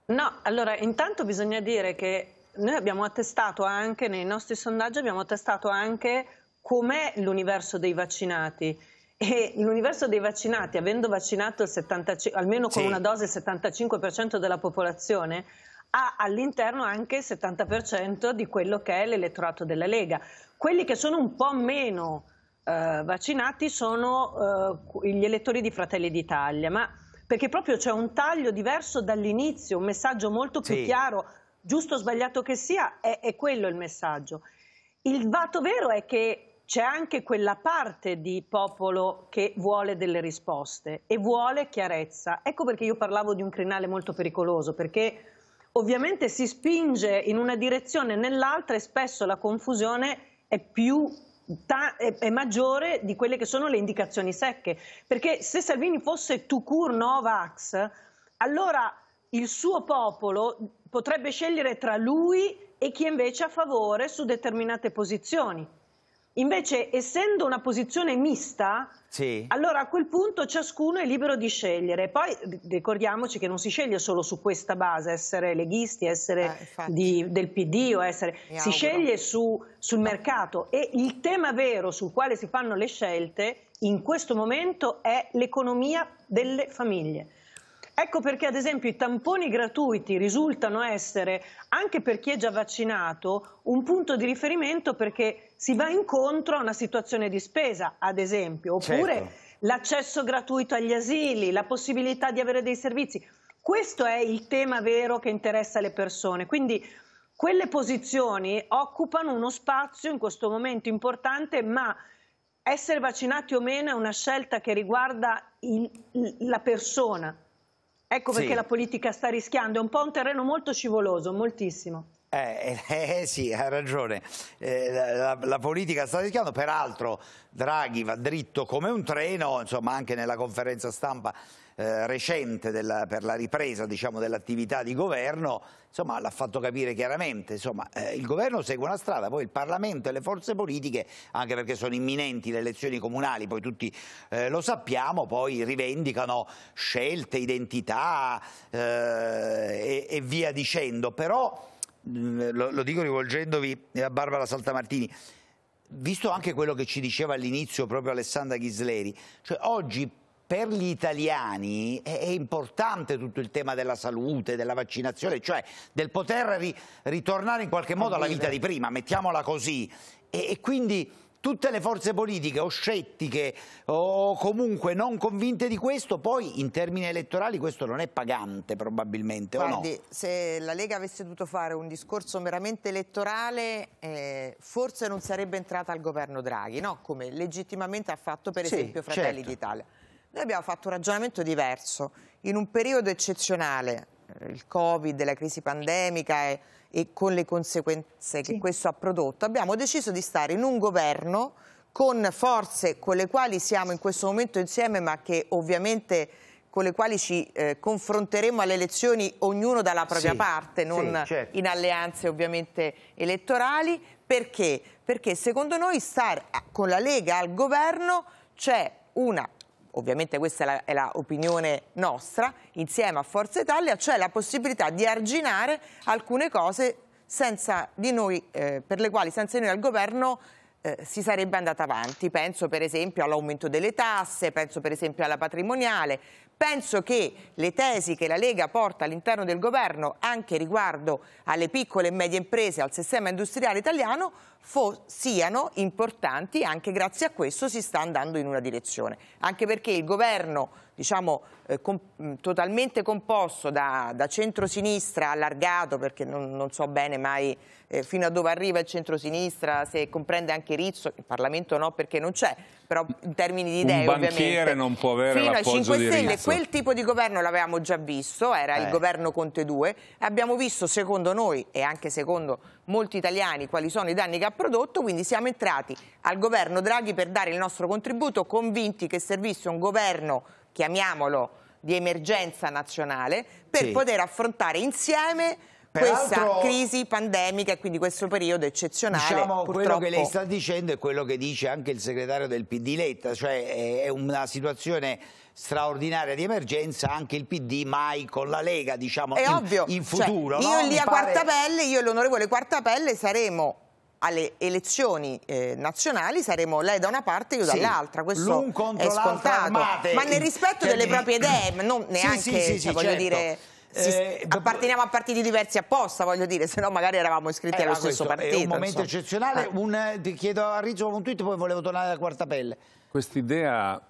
No, allora intanto bisogna dire che noi abbiamo attestato anche, nei nostri sondaggi abbiamo attestato anche com'è l'universo dei vaccinati. E l'universo dei vaccinati, avendo vaccinato 75, almeno con sì. una dose il 75% della popolazione, ha all'interno anche il 70% di quello che è l'elettorato della Lega. Quelli che sono un po' meno eh, vaccinati sono eh, gli elettori di Fratelli d'Italia, ma perché proprio c'è un taglio diverso dall'inizio, un messaggio molto più sì. chiaro, giusto o sbagliato che sia, è, è quello il messaggio. Il vato vero è che c'è anche quella parte di popolo che vuole delle risposte e vuole chiarezza. Ecco perché io parlavo di un crinale molto pericoloso, perché ovviamente si spinge in una direzione e nell'altra e spesso la confusione è più ta- è, è, maggiore di quelle che sono le indicazioni secche. Perché se Salvini fosse Tucur Novax, allora il suo popolo potrebbe scegliere tra lui e chi invece è a favore su determinate posizioni. Invece, essendo una posizione mista, sì. allora a quel punto ciascuno è libero di scegliere. Poi ricordiamoci che non si sceglie solo su questa base, essere leghisti, essere eh, di, del PD o essere... Mi si auguro. sceglie su, sul mercato e il tema vero sul quale si fanno le scelte in questo momento è l'economia delle famiglie. Ecco perché ad esempio i tamponi gratuiti risultano essere, anche per chi è già vaccinato, un punto di riferimento perché si va incontro a una situazione di spesa, ad esempio, oppure certo. l'accesso gratuito agli asili, la possibilità di avere dei servizi. Questo è il tema vero che interessa le persone. Quindi quelle posizioni occupano uno spazio in questo momento importante, ma essere vaccinati o meno è una scelta che riguarda il, la persona, Ecco perché sì. la politica sta rischiando, è un po' un terreno molto scivoloso, moltissimo.
Eh, eh, sì, ha ragione. Eh, la, la, politica sta rischiando, peraltro Draghi va dritto come un treno, insomma anche nella conferenza stampa eh, recente della, per la ripresa diciamo, dell'attività di governo, insomma l'ha fatto capire chiaramente, insomma, eh, il governo segue una strada, poi il Parlamento e le forze politiche, anche perché sono imminenti le elezioni comunali, poi tutti eh, lo sappiamo, poi rivendicano scelte, identità eh, e, e via dicendo, però Mm, lo, lo dico rivolgendovi a Barbara Saltamartini, visto anche quello che ci diceva all'inizio proprio Alessandra Ghisleri, cioè oggi per gli italiani è, importante tutto il tema della salute, della vaccinazione, cioè del poter ri, ritornare in qualche modo alla vita di prima, mettiamola così. e, e quindi tutte le forze politiche o scettiche o comunque non convinte di questo, poi in termini elettorali questo non è pagante probabilmente. Guardi, no?
se la Lega avesse dovuto fare un discorso meramente elettorale eh, forse non sarebbe entrata al governo Draghi, no? come legittimamente ha fatto per sì, esempio Fratelli certo. d'Italia. Noi abbiamo fatto un ragionamento diverso. In un periodo eccezionale, eh, il Covid, la crisi pandemica e e con le conseguenze che questo ha prodotto, abbiamo deciso di stare in un governo con forze con le quali siamo in questo momento insieme ma che ovviamente con le quali ci eh, confronteremo alle elezioni ognuno dalla propria sì, parte, non sì, certo. in alleanze ovviamente elettorali. Perché? Perché secondo noi stare con la Lega al governo c'è una ovviamente questa è l'opinione nostra, insieme a Forza Italia, cioè la possibilità di arginare alcune cose noi, eh, per le quali senza di noi al governo eh, si sarebbe andata avanti. Penso per esempio all'aumento delle tasse, penso per esempio alla patrimoniale, penso che le tesi che la Lega porta all'interno del governo anche riguardo alle piccole e medie imprese, al sistema industriale italiano, siano importanti anche grazie a questo si sta andando in una direzione. Anche perché il governo diciamo, eh, com mm, totalmente composto da, da centrosinistra allargato, perché non, non so bene mai eh, fino a dove arriva il centrosinistra, se comprende anche Rizzo, il Parlamento no perché non c'è, però in termini di idee Un banchiere non
può avere Fino ai 5 Stelle quel
tipo di governo l'avevamo già visto, era eh. il governo Conte 2, abbiamo visto secondo noi e anche secondo molti italiani quali sono i danni che ha prodotto, quindi siamo entrati al governo Draghi per dare il nostro contributo, convinti che servisse un governo chiamiamolo di emergenza nazionale, per sì. poter affrontare insieme Peraltro, questa crisi pandemica e quindi questo periodo eccezionale. Diciamo, purtroppo... quello che lei sta
dicendo è quello che dice anche il segretario del PD Letta, cioè è una situazione straordinaria di emergenza anche il PD mai con la Lega diciamo è in, ovvio. in cioè, futuro cioè, no? io e Lia pare...
Quartapelle io e l'onorevole Quartapelle saremo alle elezioni eh, nazionali saremo lei da una parte e io dall'altra. Questo è scontato. Ma nel rispetto delle proprie idee, non neanche, sì, cioè, sì, sì, cioè, voglio certo. dire... Si, eh, apparteniamo a partiti diversi
apposta, voglio dire, se no magari eravamo iscritti eh, allo stesso questo, partito. È un momento insomma. eccezionale. Eh. Un, ti chiedo a Rizzo un tweet, poi volevo tornare alla quarta pelle.
Quest'idea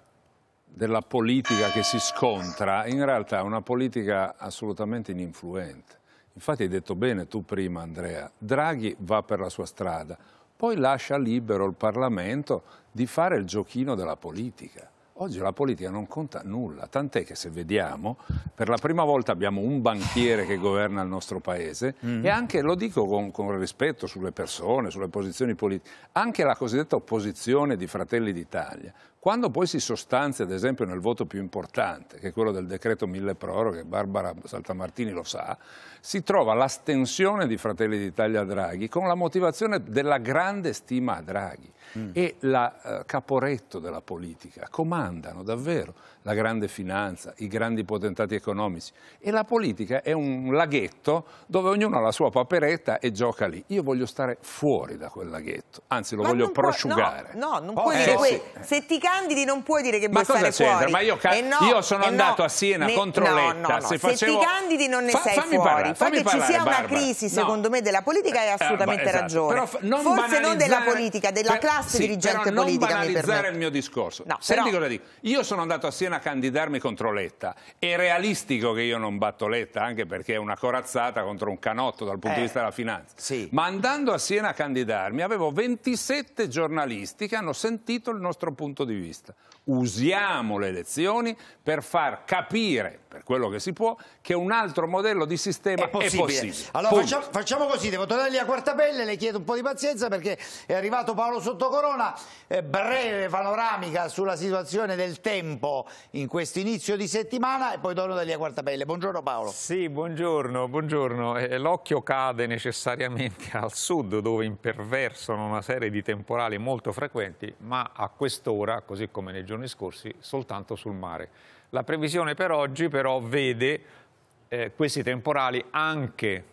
della politica che si scontra in realtà è una politica assolutamente ininfluente. Infatti hai detto bene tu prima, Andrea, Draghi va per la sua strada, poi lascia libero il Parlamento di fare il giochino della politica. Oggi la politica non conta nulla, tant'è che se vediamo, per la prima volta abbiamo un banchiere che governa il nostro paese mm e anche, lo dico con, con, rispetto sulle persone, sulle posizioni politiche, anche la cosiddetta opposizione di Fratelli d'Italia quando poi si sostanzia, ad esempio, nel voto più importante, che è quello del decreto mille proroghe, Barbara Saltamartini lo sa, si trova l'astensione di Fratelli d'Italia a Draghi con la motivazione della grande stima a Draghi mm. e la eh, caporetto della politica. Comandano davvero la grande finanza, i grandi potentati economici e la politica è un laghetto dove ognuno ha la sua paperetta e gioca lì. Io voglio stare fuori da quel laghetto, anzi lo ma voglio prosciugare.
Può, no, no, non oh, puoi eh, dire, sì. se ti candidi non puoi dire che ma vuoi stare fuori. Ma cosa c'entra? Ma io, no, io sono andato a Siena ne, contro Letta. Se, se facevo... ti candidi non ne fa, sei fammi fuori. Parlare, fammi Perché ci sia una crisi, secondo me, della politica hai eh, assolutamente esatto. ragione. Forse non della politica, della classe dirigente politica, mi permetto. non banalizzare il
mio discorso. Senti cosa dico. Io sono andato a Siena a candidarmi contro Letta. È realistico che io non batto Letta, anche perché è una corazzata contro un canotto dal punto eh, di vista della finanza. Sì. Ma andando a Siena a candidarmi avevo 27 giornalisti che hanno sentito il nostro punto di vista usiamo le elezioni per far capire, per quello che si può, che un altro modello di sistema è possibile. È possibile. Allora facciamo,
facciamo, così, devo tornare lì a Quartapelle, le chiedo un po' di pazienza perché è arrivato Paolo Sottocorona, eh, breve panoramica sulla situazione del tempo in questo inizio di settimana e poi torno da lì a Quartapelle. Buongiorno Paolo.
Sì, buongiorno, buongiorno. Eh, L'occhio cade necessariamente al sud dove imperversano una serie di temporali molto frequenti, ma a quest'ora, così come nei giorni giorni scorsi soltanto sul mare. La previsione per oggi però vede eh, questi temporali anche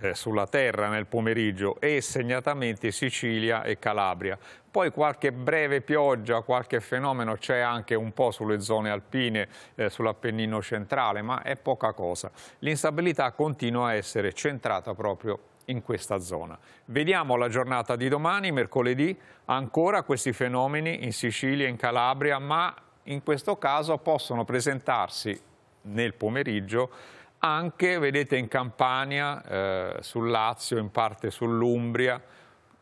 eh, sulla terra nel pomeriggio e segnatamente Sicilia e Calabria. Poi qualche breve pioggia, qualche fenomeno c'è anche un po' sulle zone alpine, eh, sull'Appennino centrale, ma è poca cosa. L'instabilità continua a essere centrata proprio in questa zona. Vediamo la giornata di domani, mercoledì, ancora questi fenomeni in Sicilia, in Calabria, ma in questo caso possono presentarsi nel pomeriggio anche, vedete, in Campania, eh, sul Lazio, in parte sull'Umbria,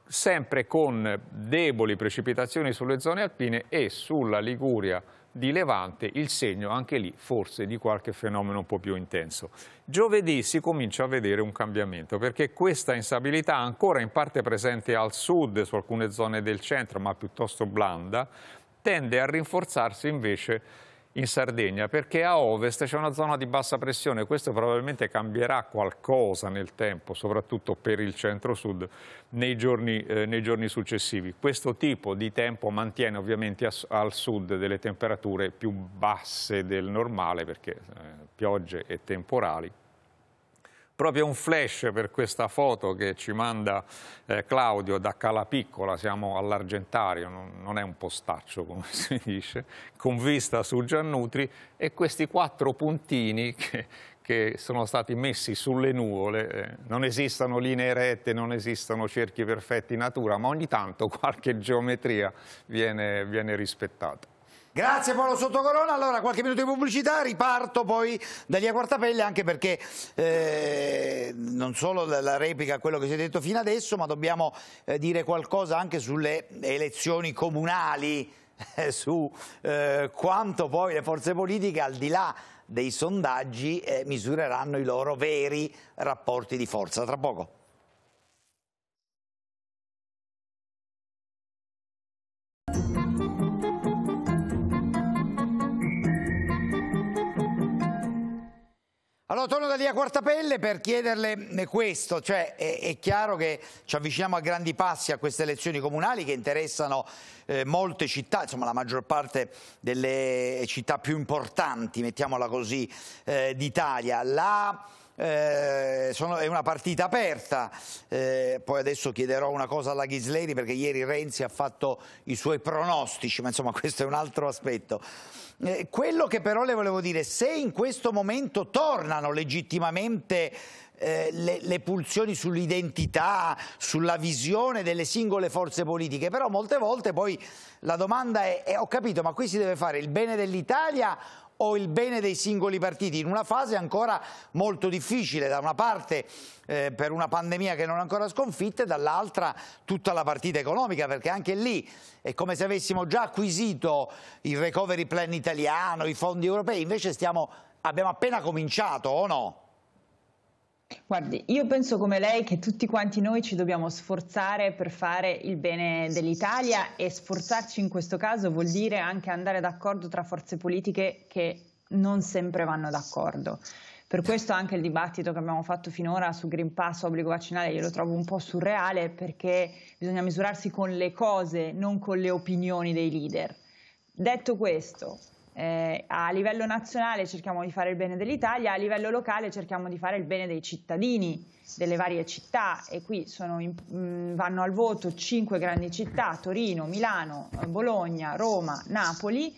sempre con deboli precipitazioni sulle zone alpine e sulla Liguria di Levante, il segno anche lì forse di qualche fenomeno un po' più intenso. Giovedì si comincia a vedere un cambiamento perché questa instabilità ancora in parte presente al sud, su alcune zone del centro, ma piuttosto blanda, tende a rinforzarsi invece in Sardegna, perché a ovest c'è una zona di bassa pressione, questo probabilmente cambierà qualcosa nel tempo, soprattutto per il centro-sud, nei, eh, nei, giorni successivi. Questo tipo di tempo mantiene ovviamente al sud delle temperature più basse del normale, perché eh, piogge e temporali, proprio un flash per questa foto che ci manda eh, Claudio da Calapiccola, siamo all'Argentario, non, non, è un postaccio come si dice, con vista su Giannutri e questi quattro puntini che, che sono stati messi sulle nuvole, eh, non esistono linee rette, non esistono cerchi perfetti in natura, ma ogni tanto qualche geometria viene, viene rispettata.
Grazie Paolo Sottocorona, allora qualche minuto di pubblicità, riparto poi dagli Quartapelle anche perché eh, non solo la replica a quello che si è detto fino adesso, ma dobbiamo eh, dire qualcosa anche sulle elezioni comunali, eh, su eh, quanto poi le forze politiche al di là dei sondaggi eh, misureranno i loro veri rapporti di forza. Tra poco. Allora torno da Lia Quartapelle per chiederle eh, questo, cioè è, è, chiaro che ci avviciniamo a grandi passi a queste elezioni comunali che interessano eh, molte città, insomma la maggior parte delle città più importanti, mettiamola così, eh, d'Italia. La eh, sono, è una partita aperta, eh, poi adesso chiederò una cosa alla Ghisleri perché ieri Renzi ha fatto i suoi pronostici, ma insomma questo è un altro aspetto. Eh, quello che però le volevo dire, se in questo momento tornano legittimamente eh, le, le, pulsioni sull'identità, sulla visione delle singole forze politiche, però molte volte poi la domanda è, eh, ho capito, ma qui si deve fare il bene dell'Italia o il bene dei singoli partiti in una fase ancora molto difficile da una parte eh, per una pandemia che non è ancora sconfitta e dall'altra tutta la partita economica perché anche lì è come se avessimo già acquisito il recovery plan italiano, i fondi europei invece stiamo, abbiamo appena cominciato o no?
Guardi, io penso come lei che tutti quanti noi ci dobbiamo sforzare per fare il bene dell'Italia e sforzarci in questo caso vuol dire anche andare d'accordo tra forze politiche che non sempre vanno d'accordo. Per questo anche il dibattito che abbiamo fatto finora su Green Pass, obbligo vaccinale, io lo trovo un po' surreale perché bisogna misurarsi con le cose, non con le opinioni dei leader. Detto questo, eh, a livello nazionale cerchiamo di fare il bene dell'Italia, a livello locale cerchiamo di fare il bene dei cittadini delle varie città e qui in, mh, mm, vanno al voto cinque grandi città, Torino, Milano, eh, Bologna, Roma, Napoli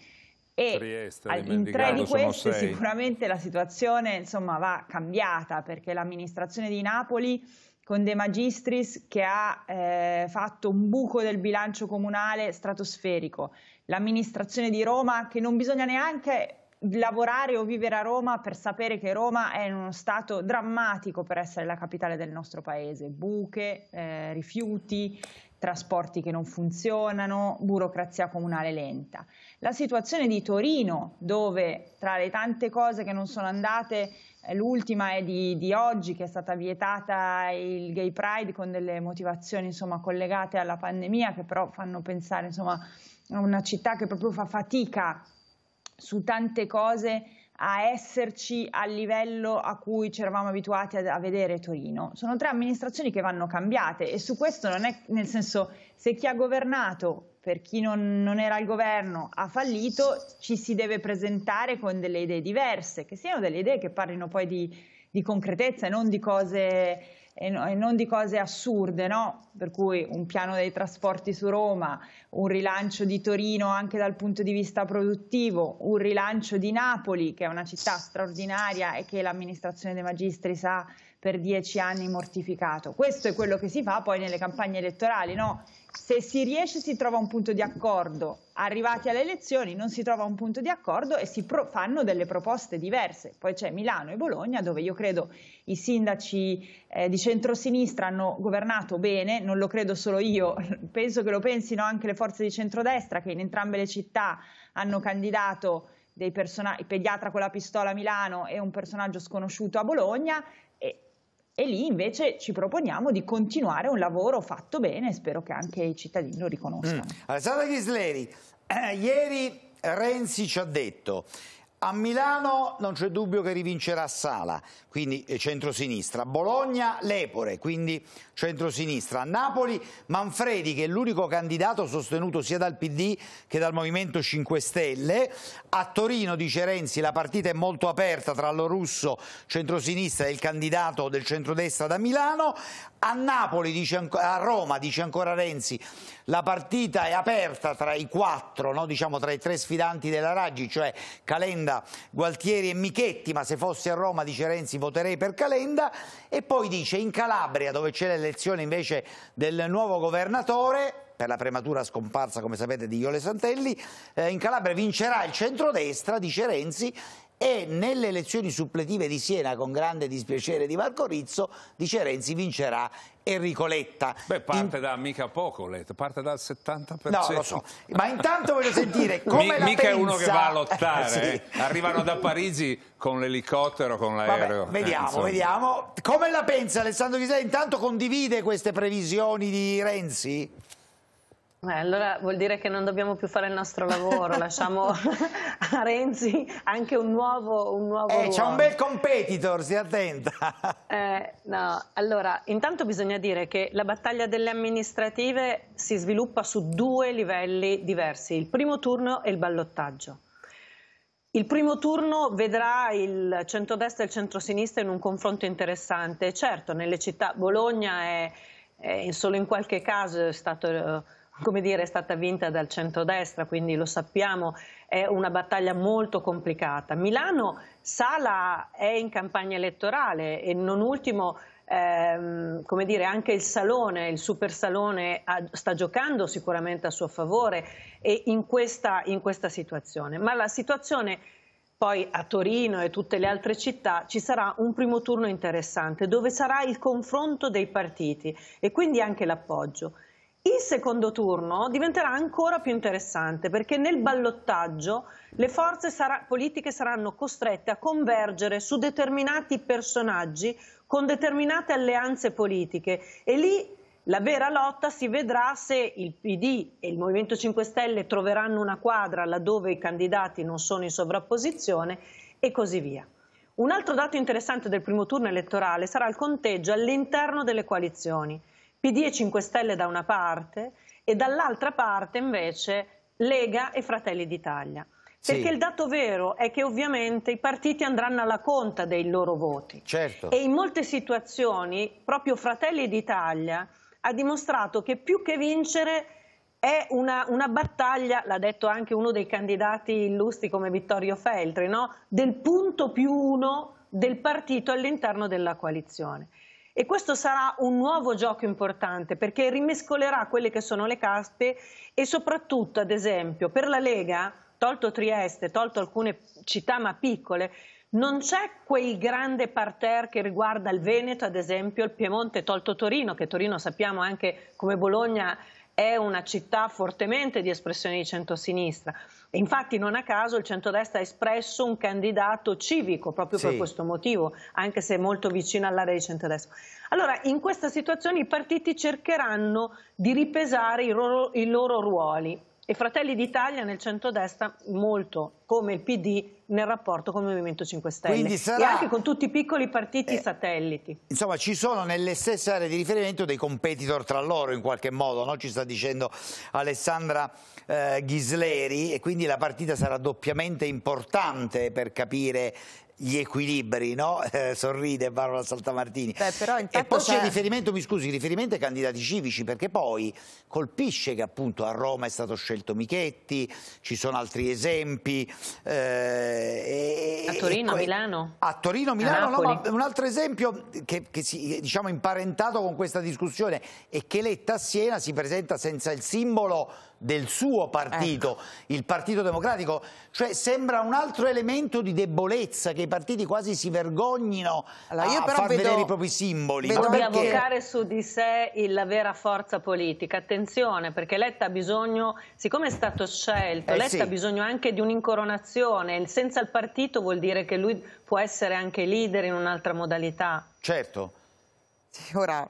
e Trieste, in tre di queste sicuramente
la situazione insomma, va cambiata perché l'amministrazione di Napoli con De Magistris che ha eh, fatto un buco del bilancio comunale stratosferico l'amministrazione di Roma, che non bisogna neanche lavorare o vivere a Roma per sapere che Roma è in uno stato drammatico per essere la capitale del nostro paese. Buche, eh, rifiuti, trasporti che non funzionano, burocrazia comunale lenta. La situazione di Torino, dove tra le tante cose che non sono andate, eh, l'ultima è di, di oggi che è stata vietata il gay pride con delle motivazioni insomma, collegate alla pandemia che però fanno pensare insomma, è una città che proprio fa fatica su tante cose a esserci al livello a cui ci eravamo abituati a, a, vedere Torino. Sono tre amministrazioni che vanno cambiate e su questo non è nel senso se chi ha governato per chi non, non era al governo ha fallito ci si deve presentare con delle idee diverse, che siano delle idee che parlino poi di, di concretezza e non di cose e, no, e non di cose assurde, no? per cui un piano dei trasporti su Roma, un rilancio di Torino anche dal punto di vista produttivo, un rilancio di Napoli che è una città straordinaria e che l'amministrazione dei magistri sa per dieci anni mortificato. Questo è quello che si fa poi nelle campagne elettorali, no? se si riesce si trova un punto di accordo, arrivati alle elezioni non si trova un punto di accordo e si pro- fanno delle proposte diverse. Poi c'è Milano e Bologna dove io credo i sindaci eh, di centrosinistra hanno governato bene, non lo credo solo io, penso che lo pensino anche le forze di centrodestra che in entrambe le città hanno candidato dei person- il pediatra con la pistola a Milano e un personaggio sconosciuto a Bologna, e lì invece ci proponiamo di continuare un lavoro fatto bene, spero che anche i cittadini lo riconoscano. Mm.
Alessandra Ghisleri, eh, ieri Renzi ci ha detto a Milano non c'è dubbio che rivincerà Sala, quindi eh, centrosinistra. Bologna Lepore, quindi centrosinistra. A Napoli Manfredi, che è l'unico candidato sostenuto sia dal PD che dal Movimento 5 Stelle. A Torino, dice Renzi, la partita è molto aperta tra lo russo centrosinistra e il candidato del centrodestra da Milano. A Napoli, dice, a Roma, dice ancora Renzi, la partita è aperta tra i quattro, no? diciamo tra i tre sfidanti della Raggi, cioè Calenda, Gualtieri e Michetti, ma se fossi a Roma, dice Renzi, voterei per Calenda. E poi dice in Calabria, dove c'è l'elezione invece del nuovo governatore, per la prematura scomparsa, come sapete, di Iole Santelli. Eh, in Calabria vincerà il centrodestra, dice Renzi, e nelle elezioni suppletive di Siena, con grande dispiacere di Marco Rizzo, dice Renzi
vincerà Enrico Letta. Beh, parte in... da mica poco Letta, parte dal 70%. No, lo so, ma
intanto voglio sentire come Mi, la mica pensa... Mica è uno che va a
lottare, sì. eh. arrivano da Parigi con l'elicottero, con l'aereo. Vabbè, eh, vediamo, eh,
vediamo. Come la pensa Alessandro
Ghisei? Intanto condivide queste previsioni di Renzi? Beh, allora vuol dire che non dobbiamo più fare il nostro lavoro, lasciamo a Renzi anche un
nuovo, un nuovo eh, C'è un bel competitor, si attenta.
Eh, no. allora, intanto bisogna dire che la battaglia delle amministrative si sviluppa su due livelli diversi, il primo turno e il ballottaggio. Il primo turno vedrà il centrodestra e il centrosinistra in un confronto interessante. Certo, nelle città Bologna è, è solo in qualche caso è stato eh, come dire, è stata vinta dal centrodestra, quindi lo sappiamo, è una battaglia molto complicata. Milano Sala è in campagna elettorale e non ultimo ehm, come dire, anche il salone, il super salone ha, sta giocando sicuramente a suo favore e in questa, in questa situazione. Ma la situazione poi a Torino e tutte le altre città ci sarà un primo turno interessante dove sarà il confronto dei partiti e quindi anche l'appoggio. Il secondo turno diventerà ancora più interessante perché nel ballottaggio le forze sarà, politiche saranno costrette a convergere su determinati personaggi con determinate alleanze politiche e lì la vera lotta si vedrà se il PD e il Movimento 5 Stelle troveranno una quadra laddove i candidati non sono in sovrapposizione e così via. Un altro dato interessante del primo turno elettorale sarà il conteggio all'interno delle coalizioni. PD e 5 Stelle da una parte e dall'altra parte invece Lega e Fratelli d'Italia. Perché sì. il dato vero è che ovviamente i partiti andranno alla conta dei loro voti.
Certo. E in
molte situazioni proprio Fratelli d'Italia ha dimostrato che più che vincere è una, una battaglia, l'ha detto anche uno dei candidati illustri come Vittorio Feltri, no? del punto più uno del partito all'interno della coalizione. E questo sarà un nuovo gioco importante perché rimescolerà quelle che sono le caste e soprattutto, ad esempio, per la Lega, tolto Trieste, tolto alcune città ma piccole, non c'è quel grande parterre che riguarda il Veneto, ad esempio, il Piemonte, tolto Torino, che Torino sappiamo anche come Bologna è una città fortemente di espressione di centrosinistra. Infatti non a caso il centrodestra ha espresso un candidato civico proprio sì. per questo motivo, anche se molto vicino all'area di centrodestra. Allora, in questa situazione i partiti cercheranno di ripesare i loro, i loro ruoli e Fratelli d'Italia nel centrodestra molto come il PD nel rapporto con il Movimento 5 Stelle sarà... e anche con tutti i piccoli partiti eh, satelliti. Insomma ci sono nelle
stesse aree di riferimento dei competitor tra loro in qualche modo, no? ci sta dicendo Alessandra eh, Ghisleri e quindi la partita sarà doppiamente importante per capire gli equilibri, no? Eh, sorride Paola Saltamartini. Beh, e poi c'è riferimento, mi scusi, riferimento ai candidati civici, perché poi colpisce che appunto a Roma è stato scelto Michetti, ci sono altri esempi. Eh, a Torino, e, Milano? A Torino, Milano, a no, ma un altro esempio che, che si, diciamo imparentato con questa discussione è che Letta a Siena si presenta senza il simbolo del suo partito, ecco. il Partito Democratico. Cioè sembra un altro elemento di debolezza, che i partiti quasi si vergognino allora, io a far vedo, vedere i propri simboli. Vedo perché... avvocare
su di sé la vera forza politica. Attenzione, perché Letta ha bisogno, siccome è stato scelto, eh, Letta sì. ha bisogno anche di un'incoronazione. Senza il partito vuol dire che lui può essere anche leader in un'altra modalità.
Certo.
Ora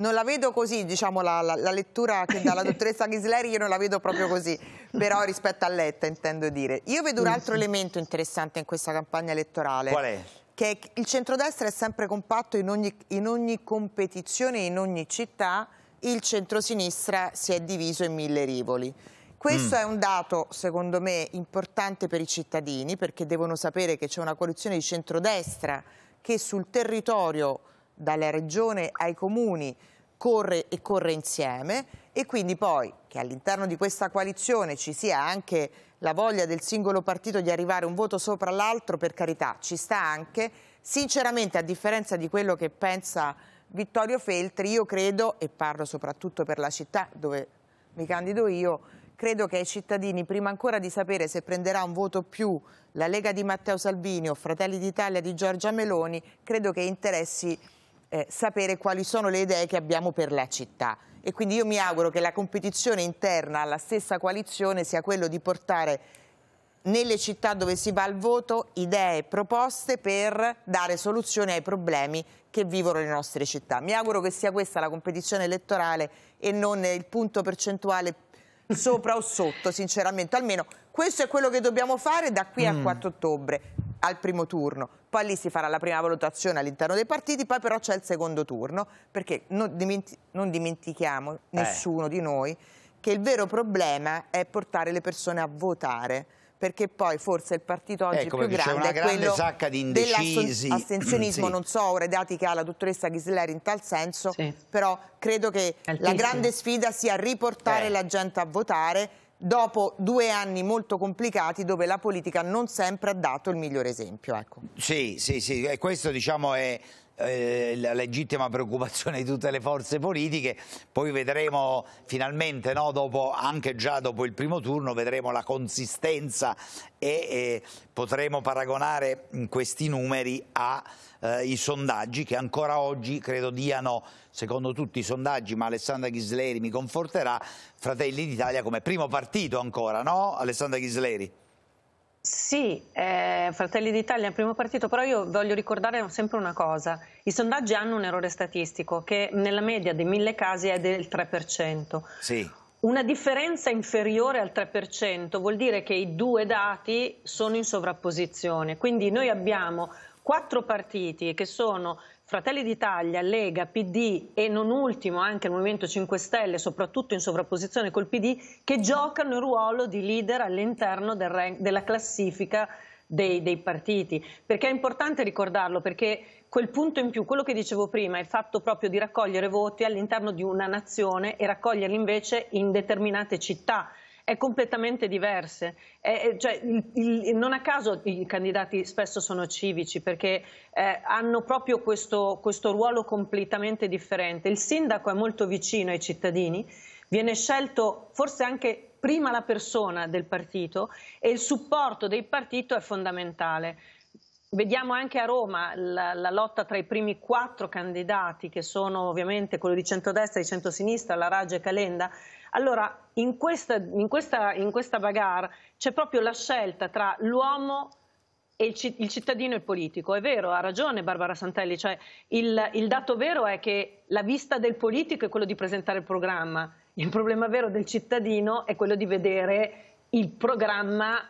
non la vedo così, diciamo, la, la, la lettura che dà la dottoressa Ghisleri io non la vedo proprio così, però rispetto a Letta intendo dire. Io vedo un altro elemento interessante in questa campagna elettorale. Qual è? Che il centrodestra è sempre compatto in ogni, in ogni competizione, in ogni città, il centrosinistra si è diviso in mille rivoli. Questo mm. è un dato, secondo me, importante per i cittadini, perché devono sapere che c'è una coalizione di centrodestra che sul territorio, dalla regione ai comuni, corre e corre insieme e quindi poi che all'interno di questa coalizione ci sia anche la voglia del singolo partito di arrivare un voto sopra l'altro, per carità, ci sta anche. Sinceramente, a differenza di quello che pensa Vittorio Feltri, io credo, e parlo soprattutto per la città dove mi candido io, credo che ai cittadini, prima ancora di sapere se prenderà un voto più la Lega di Matteo Salvini o Fratelli d'Italia di Giorgia Meloni, credo che interessi eh, sapere quali sono le idee che abbiamo per la città. E quindi io mi auguro che la competizione interna alla stessa coalizione sia quello di portare nelle città dove si va al voto idee, proposte per dare soluzioni ai problemi che vivono le nostre città. Mi auguro che sia questa la competizione elettorale e non il punto percentuale sopra o sotto, sinceramente, almeno questo è quello che dobbiamo fare da qui mm. a 4 ottobre al primo turno, poi lì si farà la prima valutazione all'interno dei partiti, poi però c'è il secondo turno, perché non, dimenti non dimentichiamo, eh. nessuno eh. di noi, che il vero problema è portare le persone a votare perché poi forse il partito eh, oggi eh, più grande è quello dell'astensionismo, sì. non so ora i dati che ha la dottoressa Ghisleri in tal senso, sì. però credo che Altissimo. la grande sfida sia riportare eh. la gente a votare dopo due anni molto complicati dove la politica non sempre ha dato il migliore
esempio. Ecco. Sì, sì, sì, e questo diciamo è eh, la legittima preoccupazione di tutte le forze politiche, poi vedremo finalmente, no, dopo, anche già dopo il primo turno, vedremo la consistenza e, e eh, potremo paragonare mm, questi numeri ai eh, sondaggi che ancora oggi credo diano, secondo tutti i sondaggi, ma Alessandra Ghisleri mi conforterà, Fratelli d'Italia come primo partito ancora, no Alessandra Ghisleri?
Sì, eh, Fratelli d'Italia è il primo partito, però io voglio ricordare sempre una cosa, i sondaggi hanno un errore statistico che nella media dei mille casi è del 3%. Sì. Una differenza inferiore al 3% vuol dire che i due dati sono in sovrapposizione, quindi noi abbiamo quattro partiti che sono Fratelli d'Italia, Lega, PD e non ultimo anche il Movimento 5 Stelle, soprattutto in sovrapposizione col PD, che giocano il ruolo di leader all'interno del della classifica dei, dei, partiti. Perché è importante ricordarlo, perché quel punto in più, quello che dicevo prima, è il fatto proprio di raccogliere voti all'interno di una nazione e raccoglierli invece in determinate città è completamente diverse. È, cioè, il, il, non a caso i candidati spesso sono civici perché eh, hanno proprio questo, questo ruolo completamente differente. Il sindaco è molto vicino ai cittadini, viene scelto forse anche prima la persona del partito e il supporto del partito è fondamentale. Vediamo anche a Roma la, la, lotta tra i primi quattro candidati, che sono ovviamente quello di centrodestra e di centrosinistra, la Raggia e Calenda. Allora, in questa, in questa, in questa bagarre c'è proprio la scelta tra l'uomo e il, il, cittadino e il politico. È vero, ha ragione Barbara Santelli, cioè il, il dato vero è che la vista del politico è quello di presentare il programma, il problema vero del cittadino è quello di vedere il programma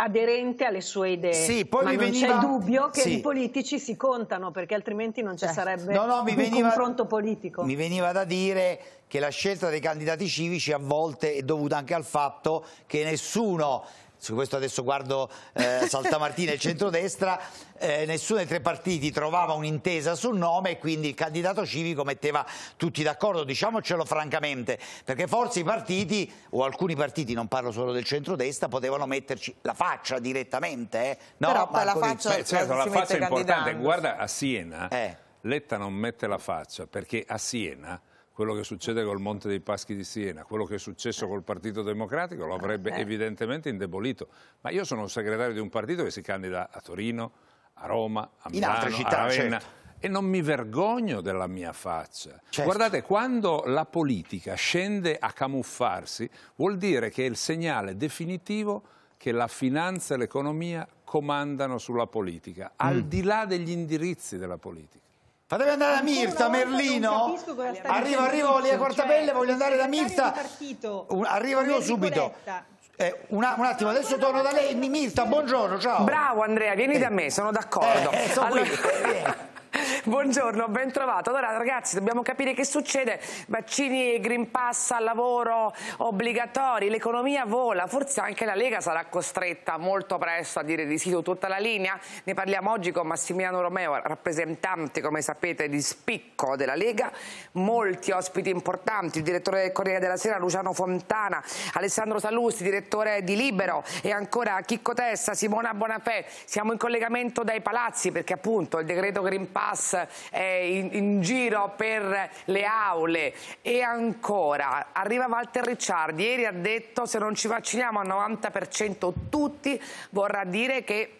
aderente alle sue idee. Sì, poi Ma mi non veniva... c'è dubbio che sì. i politici si contano perché altrimenti non ci certo. sarebbe no, no, un veniva... confronto politico. Mi
veniva da dire che la scelta dei candidati civici a volte è dovuta anche al fatto che nessuno su questo adesso guardo eh, Saltamartina e il centrodestra, eh, nessuno dei tre partiti trovava un'intesa sul nome e quindi il candidato civico metteva tutti d'accordo, diciamocelo francamente, perché forse i partiti, o alcuni partiti, non parlo solo del centrodestra, potevano metterci la faccia direttamente. Eh? No, Però poi la faccia, Beh, certo, la faccia è importante, guarda
a Siena, eh. Letta non mette la faccia perché a Siena quello che succede col Monte dei Paschi di Siena, quello che è successo col Partito Democratico lo avrebbe eh. evidentemente indebolito. Ma io sono un segretario di un partito che si candida a Torino, a Roma, a Milano, città, a Ravenna. Certo. E non mi vergogno della mia faccia. Certo. Guardate, quando la politica scende a camuffarsi, vuol dire che è il segnale definitivo che la finanza e l'economia comandano sulla politica, mm. al di là degli indirizzi della politica. Fatevi andare da Mirta, Merlino. Arrivo,
arrivo,
Lia Quartabelle, cioè, voglio andare da Mirta.
Un, arrivo, arrivo
subito.
Eh, una, un attimo, adesso torno da lei. Mirta, buongiorno, ciao. Bravo Andrea, vieni eh. da me, sono d'accordo. Eh, eh sono allora... Eh, Buongiorno, ben trovato. Allora ragazzi, dobbiamo capire che succede. Vaccini, Green Pass al lavoro obbligatori, l'economia vola, forse anche la Lega sarà costretta molto presto a dire di sì su tutta la linea. Ne parliamo oggi con Massimiliano Romeo, rappresentante, come sapete, di spicco della Lega. Molti ospiti importanti, il direttore del Corriere della Sera Luciano Fontana, Alessandro Salusti, direttore di Libero e ancora Chicco Tessa, Simona Bonafè. Siamo in collegamento dai palazzi perché appunto il decreto Green Pass Hamas eh, in, in, giro per le aule e ancora arriva Walter Ricciardi, ieri ha detto se non ci vacciniamo al 90% tutti vorrà dire che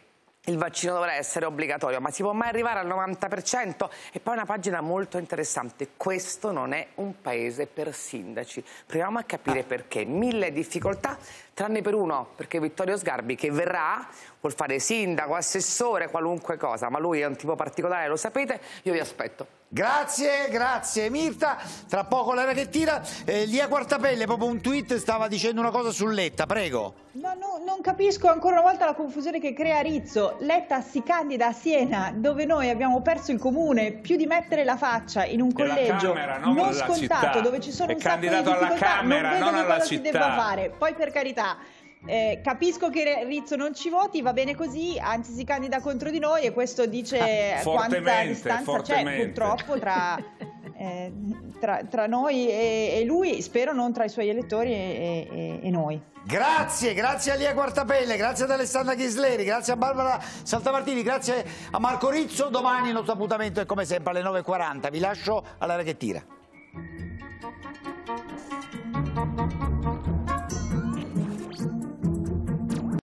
il vaccino dovrà essere obbligatorio, ma si può mai arrivare al 90%? E poi una pagina molto interessante, questo non è un paese per sindaci. Proviamo a capire perché. Mille difficoltà, tranne per uno, perché Vittorio Sgarbi, che verrà, vuol fare sindaco, assessore, qualunque cosa, ma lui è un tipo particolare, lo sapete, io vi aspetto. Grazie,
grazie Mirta. Tra poco l'era che tira. Eh, Lia Quartapelle, proprio un tweet, stava dicendo una cosa su Letta, prego. No,
no, non capisco ancora una volta la confusione che crea Rizzo. Letta si candida a Siena, dove noi abbiamo perso il comune, più di mettere la faccia in un collegio camera, non, non scontato, città. dove ci sono È un sacco di difficoltà, alla camera, non vedo non alla cosa città. si debba fare. Poi per carità... Eh, capisco che Rizzo non ci voti, va bene così, anzi si candida contro di noi e questo dice quanta distanza c'è purtroppo tra, eh, tra, tra noi e, e, lui, spero non tra i suoi elettori e, e, e noi.
Grazie, grazie a Lia Quartapelle, grazie ad Alessandra Ghisleri, grazie a Barbara Saltamartini, grazie a Marco Rizzo. Domani il nostro appuntamento è come sempre alle 9.40. Vi lascio all'area che tira.